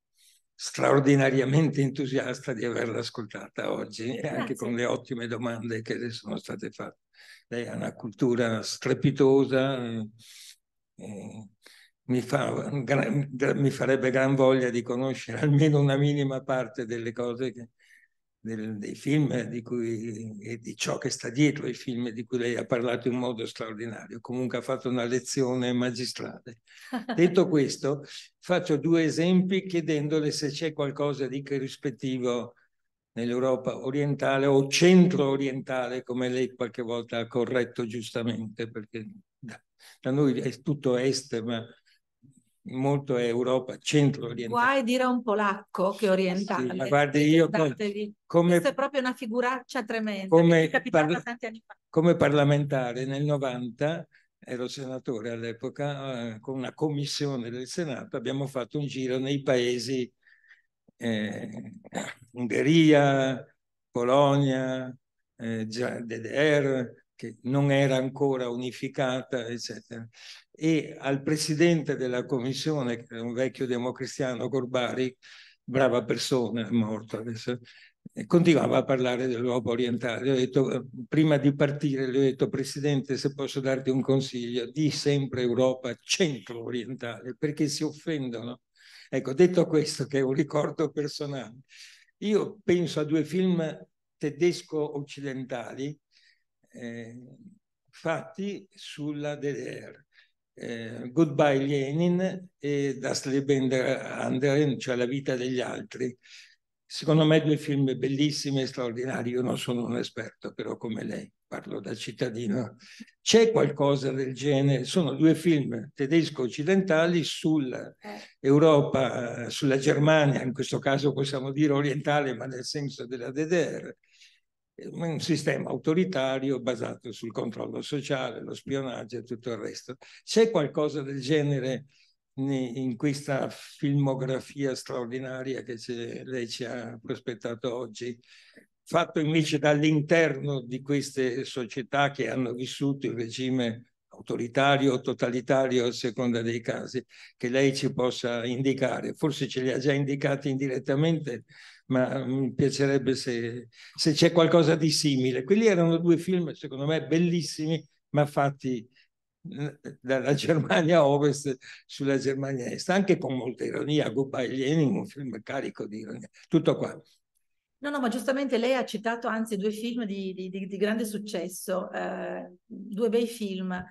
straordinariamente entusiasta di averla ascoltata oggi, Grazie. Eh, anche con le ottime domande che le sono state fatte. Lei ha una cultura strepitosa, eh, eh mi, fa, gra, mi farebbe gran voglia di conoscere almeno una minima parte delle cose che del, dei film di cui, e di ciò che sta dietro ai film di cui lei ha parlato in modo straordinario. Comunque ha fatto una lezione magistrale. Detto questo, faccio due esempi chiedendole se c'è qualcosa di corrispettivo nell'Europa orientale o centro-orientale, come lei qualche volta ha corretto giustamente, perché da, da noi è tutto est, ma molto Europa centro-orientale. Guai dire a un polacco che orientale. Sì, ma guardi, io come, Questa è proprio una figuraccia tremenda. Come, parla, come parlamentare nel 90 ero senatore all'epoca, eh, con una commissione del Senato abbiamo fatto un giro nei paesi eh, Ungheria, Polonia, eh, DDR, che non era ancora unificata, eccetera e al presidente della commissione, un vecchio democristiano, Corbari, brava persona, è morto adesso, continuava a parlare dell'Europa orientale. Ho detto, eh, prima di partire, le ho detto, Presidente, se posso darti un consiglio, di sempre Europa centro-orientale, perché si offendono. Ecco, detto questo, che è un ricordo personale, io penso a due film tedesco-occidentali eh, fatti sulla DDR eh, Goodbye Lenin e Das Leben der anderen, cioè La vita degli altri. Secondo me due film bellissimi e straordinari. Io non sono un esperto, però come lei parlo da cittadino. C'è qualcosa del genere. Sono due film tedesco-occidentali sull'Europa, eh. sulla Germania, in questo caso possiamo dire orientale, ma nel senso della DDR, un sistema autoritario basato sul controllo sociale, lo spionaggio e tutto il resto. C'è qualcosa del genere in questa filmografia straordinaria che lei ci ha prospettato oggi, fatto invece dall'interno di queste società che hanno vissuto il regime autoritario o totalitario a seconda dei casi, che lei ci possa indicare. Forse ce li ha già indicati indirettamente, ma eh, mi piacerebbe se, se c'è qualcosa di simile. Quelli erano due film, secondo me, bellissimi, ma fatti eh, dalla Germania Ovest sulla Germania Est, anche con molta ironia, Goodbye Lenin, un film carico di ironia, tutto qua. No, no, ma giustamente lei ha citato anzi due film di, di, di grande successo, eh, due bei film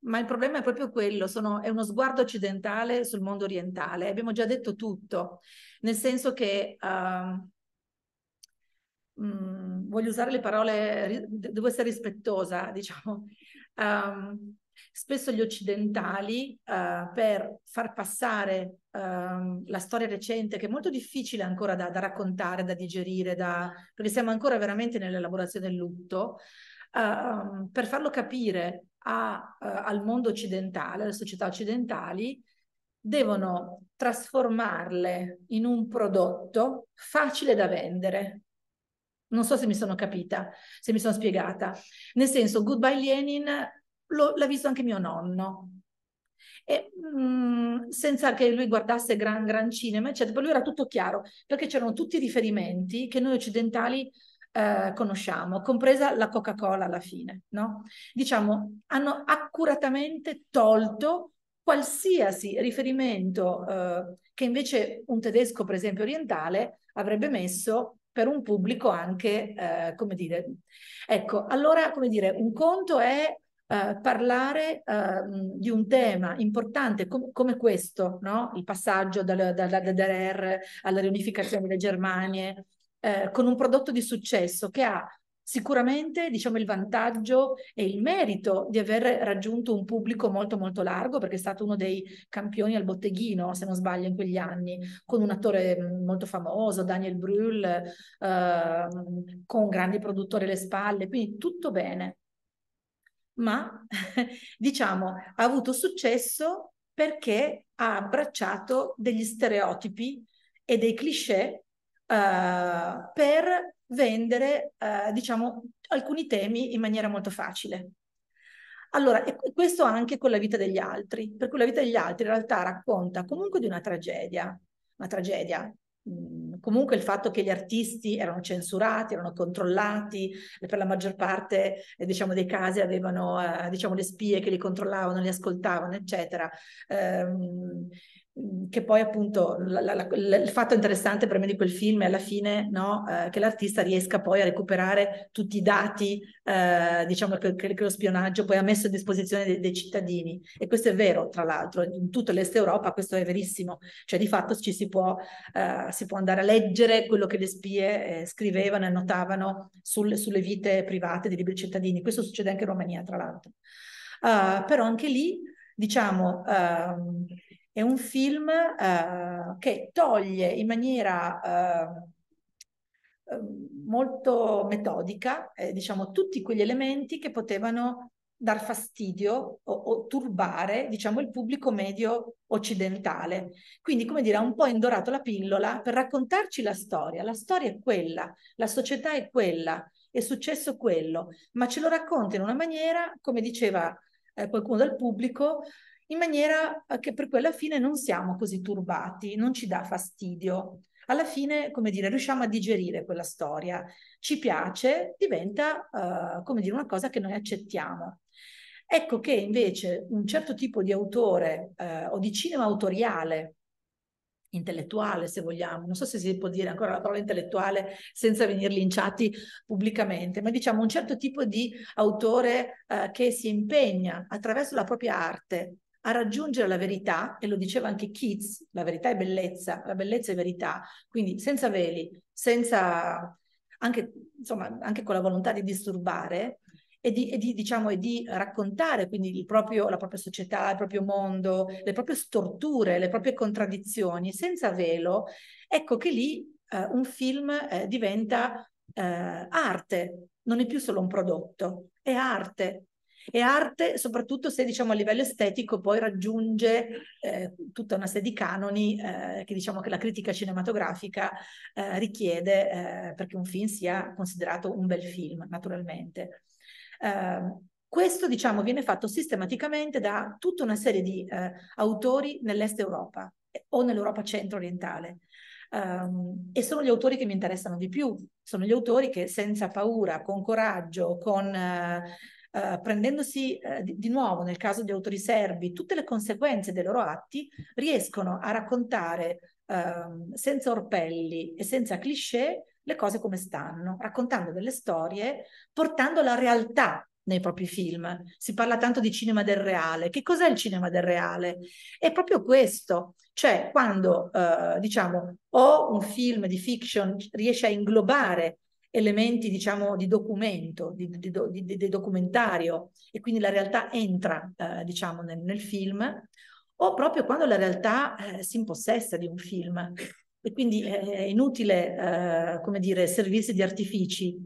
ma il problema è proprio quello, sono, è uno sguardo occidentale sul mondo orientale. Abbiamo già detto tutto, nel senso che uh, ehm, mh, mm, voglio usare le parole, devo essere rispettosa, diciamo. Um, spesso gli occidentali uh, per far passare uh, la storia recente, che è molto difficile ancora da, da raccontare, da digerire, da, perché siamo ancora veramente nell'elaborazione del lutto, per farlo capire a, eh, al mondo occidentale, alle società occidentali, devono trasformarle in un prodotto facile da vendere. Non so se mi sono capita, se mi sono spiegata. Nel senso, Goodbye Lenin lo, l'ha visto anche mio nonno. E, mh, mm, senza che lui guardasse gran, gran cinema, eccetera, per lui era tutto chiaro, perché c'erano tutti i riferimenti che noi occidentali eh, conosciamo, compresa la Coca-Cola alla fine, no? Diciamo, hanno accuratamente tolto qualsiasi riferimento eh, che invece un tedesco, per esempio orientale, avrebbe messo per un pubblico anche, eh, come dire, ecco, allora, come dire, un conto è eh, parlare eh, di un tema importante com- come questo, no? il passaggio dal, dal, dal DDR alla riunificazione delle Germanie, eh, con un prodotto di successo che ha sicuramente diciamo, il vantaggio e il merito di aver raggiunto un pubblico molto molto largo perché è stato uno dei campioni al botteghino se non sbaglio in quegli anni con un attore mm, molto famoso Daniel Brühl eh, con grandi produttori alle spalle quindi tutto bene ma diciamo ha avuto successo perché ha abbracciato degli stereotipi e dei cliché eh, per vendere, uh, diciamo, alcuni temi in maniera molto facile. Allora, e questo anche con la vita degli altri, per cui la vita degli altri in realtà racconta comunque di una tragedia, una tragedia mhmm, comunque il fatto che gli artisti erano censurati, erano controllati, per la maggior parte eh, diciamo, dei casi avevano eh, diciamo, le spie che li controllavano, li ascoltavano, eccetera. Ehm, che poi appunto la, la, la, il fatto interessante per me di quel film è alla fine no, eh, che l'artista riesca poi a recuperare tutti i dati eh, diciamo che, che, lo spionaggio poi ha messo a disposizione dei, dei, cittadini e questo è vero tra l'altro in tutta l'est Europa questo è verissimo cioè di fatto ci si può, eh, si può andare a leggere quello che le spie eh, scrivevano e annotavano sul, sulle vite private dei liberi cittadini questo succede anche in Romania tra l'altro uh, però anche lì diciamo uh, è un film eh, che toglie in maniera eh, ehm, molto metodica, eh, diciamo, tutti quegli elementi che potevano dar fastidio o, o, turbare diciamo, il pubblico medio occidentale. Quindi, come dire, ha un po' indorato la pillola per raccontarci la storia. La storia è quella, la società è quella, è successo quello, ma ce lo racconta in una maniera, come diceva eh, qualcuno dal pubblico, in maniera eh, che per quella fine non siamo così turbati, non ci dà fastidio. Alla fine, come dire, riusciamo a digerire quella storia, ci piace, diventa, uh, come dire, una cosa che noi accettiamo. Ecco che invece un certo tipo di autore uh, o di cinema autoriale, intellettuale se vogliamo, non so se si può dire ancora la parola intellettuale senza venir linciati pubblicamente, ma diciamo un certo tipo di autore eh, che si impegna attraverso la propria arte a raggiungere la verità, e lo diceva anche Keats, la verità è bellezza, la bellezza è verità, quindi senza veli, senza anche, insomma, anche con la volontà di disturbare e di, e di, diciamo, e di raccontare quindi proprio, la propria società, il proprio mondo, le proprie storture, le proprie contraddizioni, senza velo, ecco che lì eh, un film eh, diventa eh, arte, non è più solo un prodotto, è arte, e arte, soprattutto se diciamo a livello estetico, poi raggiunge eh, tutta una serie di canoni eh, che diciamo che la critica cinematografica eh, richiede eh, perché un film sia considerato un bel film, naturalmente. Ehm, questo diciamo viene fatto sistematicamente da tutta una serie di eh, autori nell'est Europa eh, o nell'Europa centro-orientale. Um, e sono gli autori che mi interessano di più, sono gli autori che senza paura, con coraggio, con uh, eh, prendendosi eh, di, di, nuovo nel caso di autori serbi tutte le conseguenze dei loro atti, riescono a raccontare ehm, senza orpelli e senza cliché le cose come stanno, raccontando delle storie, portando la realtà nei propri film. Si parla tanto di cinema del reale. Che cos'è il cinema del reale? È proprio questo, cioè quando eh, diciamo o un film di fiction riesce a inglobare elementi, diciamo, di documento, di, di, di, di documentario, e quindi la realtà entra, eh, diciamo, nel, nel, film, o proprio quando la realtà eh, si impossessa di un film. E quindi eh, è inutile, eh, come dire, servirsi di artifici,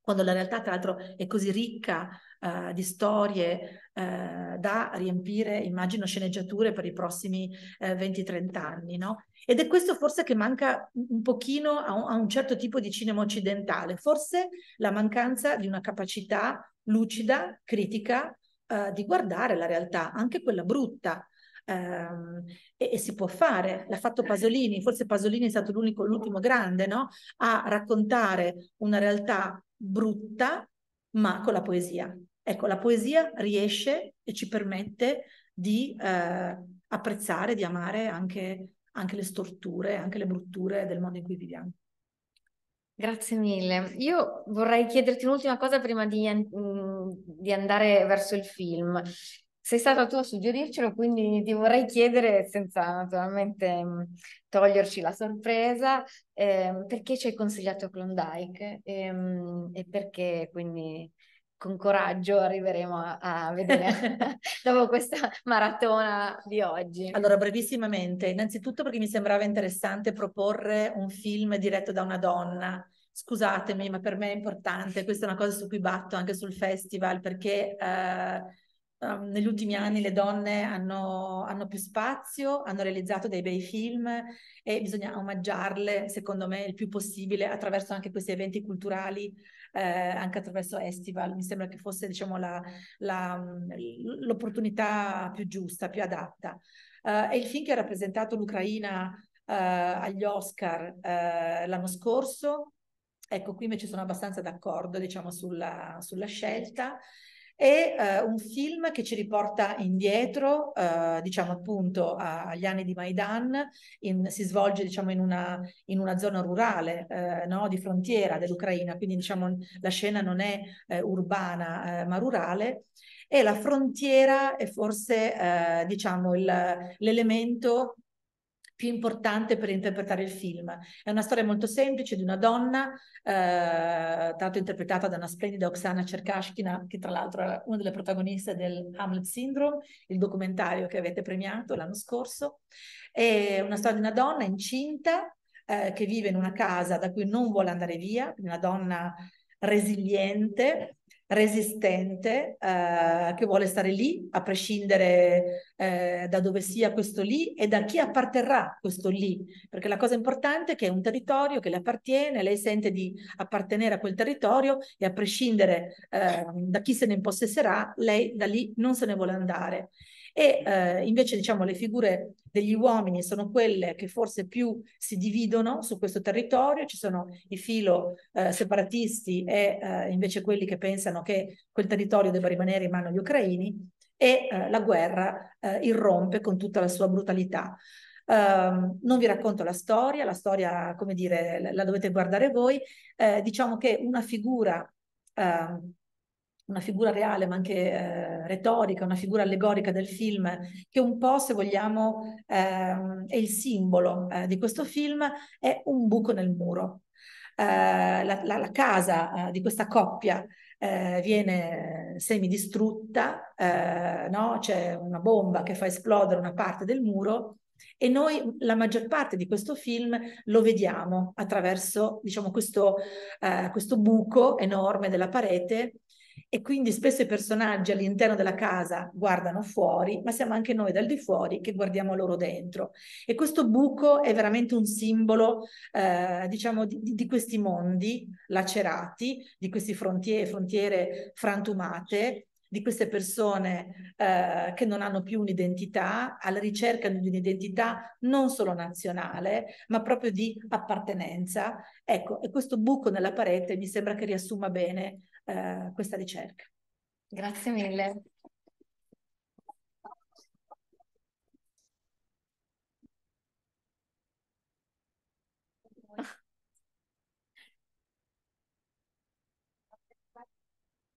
quando la realtà, tra l'altro, è così ricca eh, di storie eh, da riempire, immagino, sceneggiature per i prossimi eh, 20-30 anni, no? Ed è questo forse che manca un pochino a un, a un certo tipo di cinema occidentale, forse la mancanza di una capacità lucida, critica, Uh, di guardare la realtà, anche quella brutta. Um, e, e, si può fare, l'ha fatto Pasolini, forse Pasolini è stato l'unico, l'ultimo grande no? a raccontare una realtà brutta ma con la poesia. Ecco, la poesia riesce e ci permette di eh, apprezzare, di amare anche, anche le storture, anche le brutture del mondo in cui viviamo. Grazie mille. Io vorrei chiederti un'ultima cosa prima di, mm, di, andare verso il film sei stato tu a suggerircelo, quindi ti vorrei chiedere, senza naturalmente mm, toglierci la sorpresa, eh, perché ci hai consigliato Klondike e, ehm, e perché quindi con coraggio arriveremo a, a vedere dopo questa maratona di oggi. Allora, brevissimamente, innanzitutto perché mi sembrava interessante proporre un film diretto da una donna. Scusatemi, ma per me è importante, questa è una cosa su cui batto anche sul festival perché... Eh, um, negli ultimi anni le donne hanno, hanno, più spazio, hanno realizzato dei bei film e bisogna omaggiarle, secondo me, il più possibile attraverso anche questi eventi culturali, eh, anche attraverso Estival. Mi sembra che fosse diciamo, la, la, l'opportunità più giusta, più adatta. Uh, e il film che ha rappresentato l'Ucraina uh, agli Oscar uh, l'anno scorso Ecco, qui invece sono abbastanza d'accordo, diciamo, sulla, sulla scelta. È eh, un film che ci riporta indietro, eh, diciamo appunto a, agli anni di Maidan, in, si svolge diciamo in una, in una zona rurale eh, no, di frontiera dell'Ucraina, quindi diciamo la scena non è eh, urbana eh, ma rurale e la frontiera è forse eh, diciamo il, l'elemento più importante per interpretare il film. È una storia molto semplice di una donna, eh, tanto interpretata da una splendida Oksana Cerkashkina, che tra l'altro è una delle protagoniste del Hamlet Syndrome, il documentario che avete premiato l'anno scorso. È una storia di una donna incinta eh, che vive in una casa da cui non vuole andare via, una donna resiliente resistente eh, che vuole stare lì, a prescindere eh, da dove sia questo lì e da chi apparterrà questo lì, perché la cosa importante è che è un territorio che le appartiene, lei sente di appartenere a quel territorio e a prescindere eh, da chi se ne impossesserà, lei da lì non se ne vuole andare e eh, invece diciamo le figure degli uomini sono quelle che forse più si dividono su questo territorio, ci sono i filo eh, separatisti e eh, invece quelli che pensano che quel territorio debba rimanere in mano agli ucraini e eh, la guerra eh, irrompe con tutta la sua brutalità. Uh, non vi racconto la storia, la storia, come dire, la, la dovete guardare voi. Uh, diciamo che una figura uh, una figura reale ma anche eh, retorica, una figura allegorica del film, che un po', se vogliamo, eh, è il simbolo eh, di questo film, è un buco nel muro. Eh, la, la, la, casa eh, di questa coppia eh, viene semidistrutta, no? c'è una bomba che fa esplodere una parte del muro e noi la maggior parte di questo film lo vediamo attraverso diciamo, questo, questo buco enorme della parete e quindi spesso i personaggi all'interno della casa guardano fuori, ma siamo anche noi dal di fuori che guardiamo loro dentro. E questo buco è veramente un simbolo, eh, diciamo, di, di, questi mondi lacerati, di queste frontiere, frontiere frantumate, di queste persone eh, che non hanno più un'identità, alla ricerca di un'identità non solo nazionale, ma proprio di appartenenza. Ecco, e questo buco nella parete mi sembra che riassuma bene eh, questa ricerca. Grazie mille.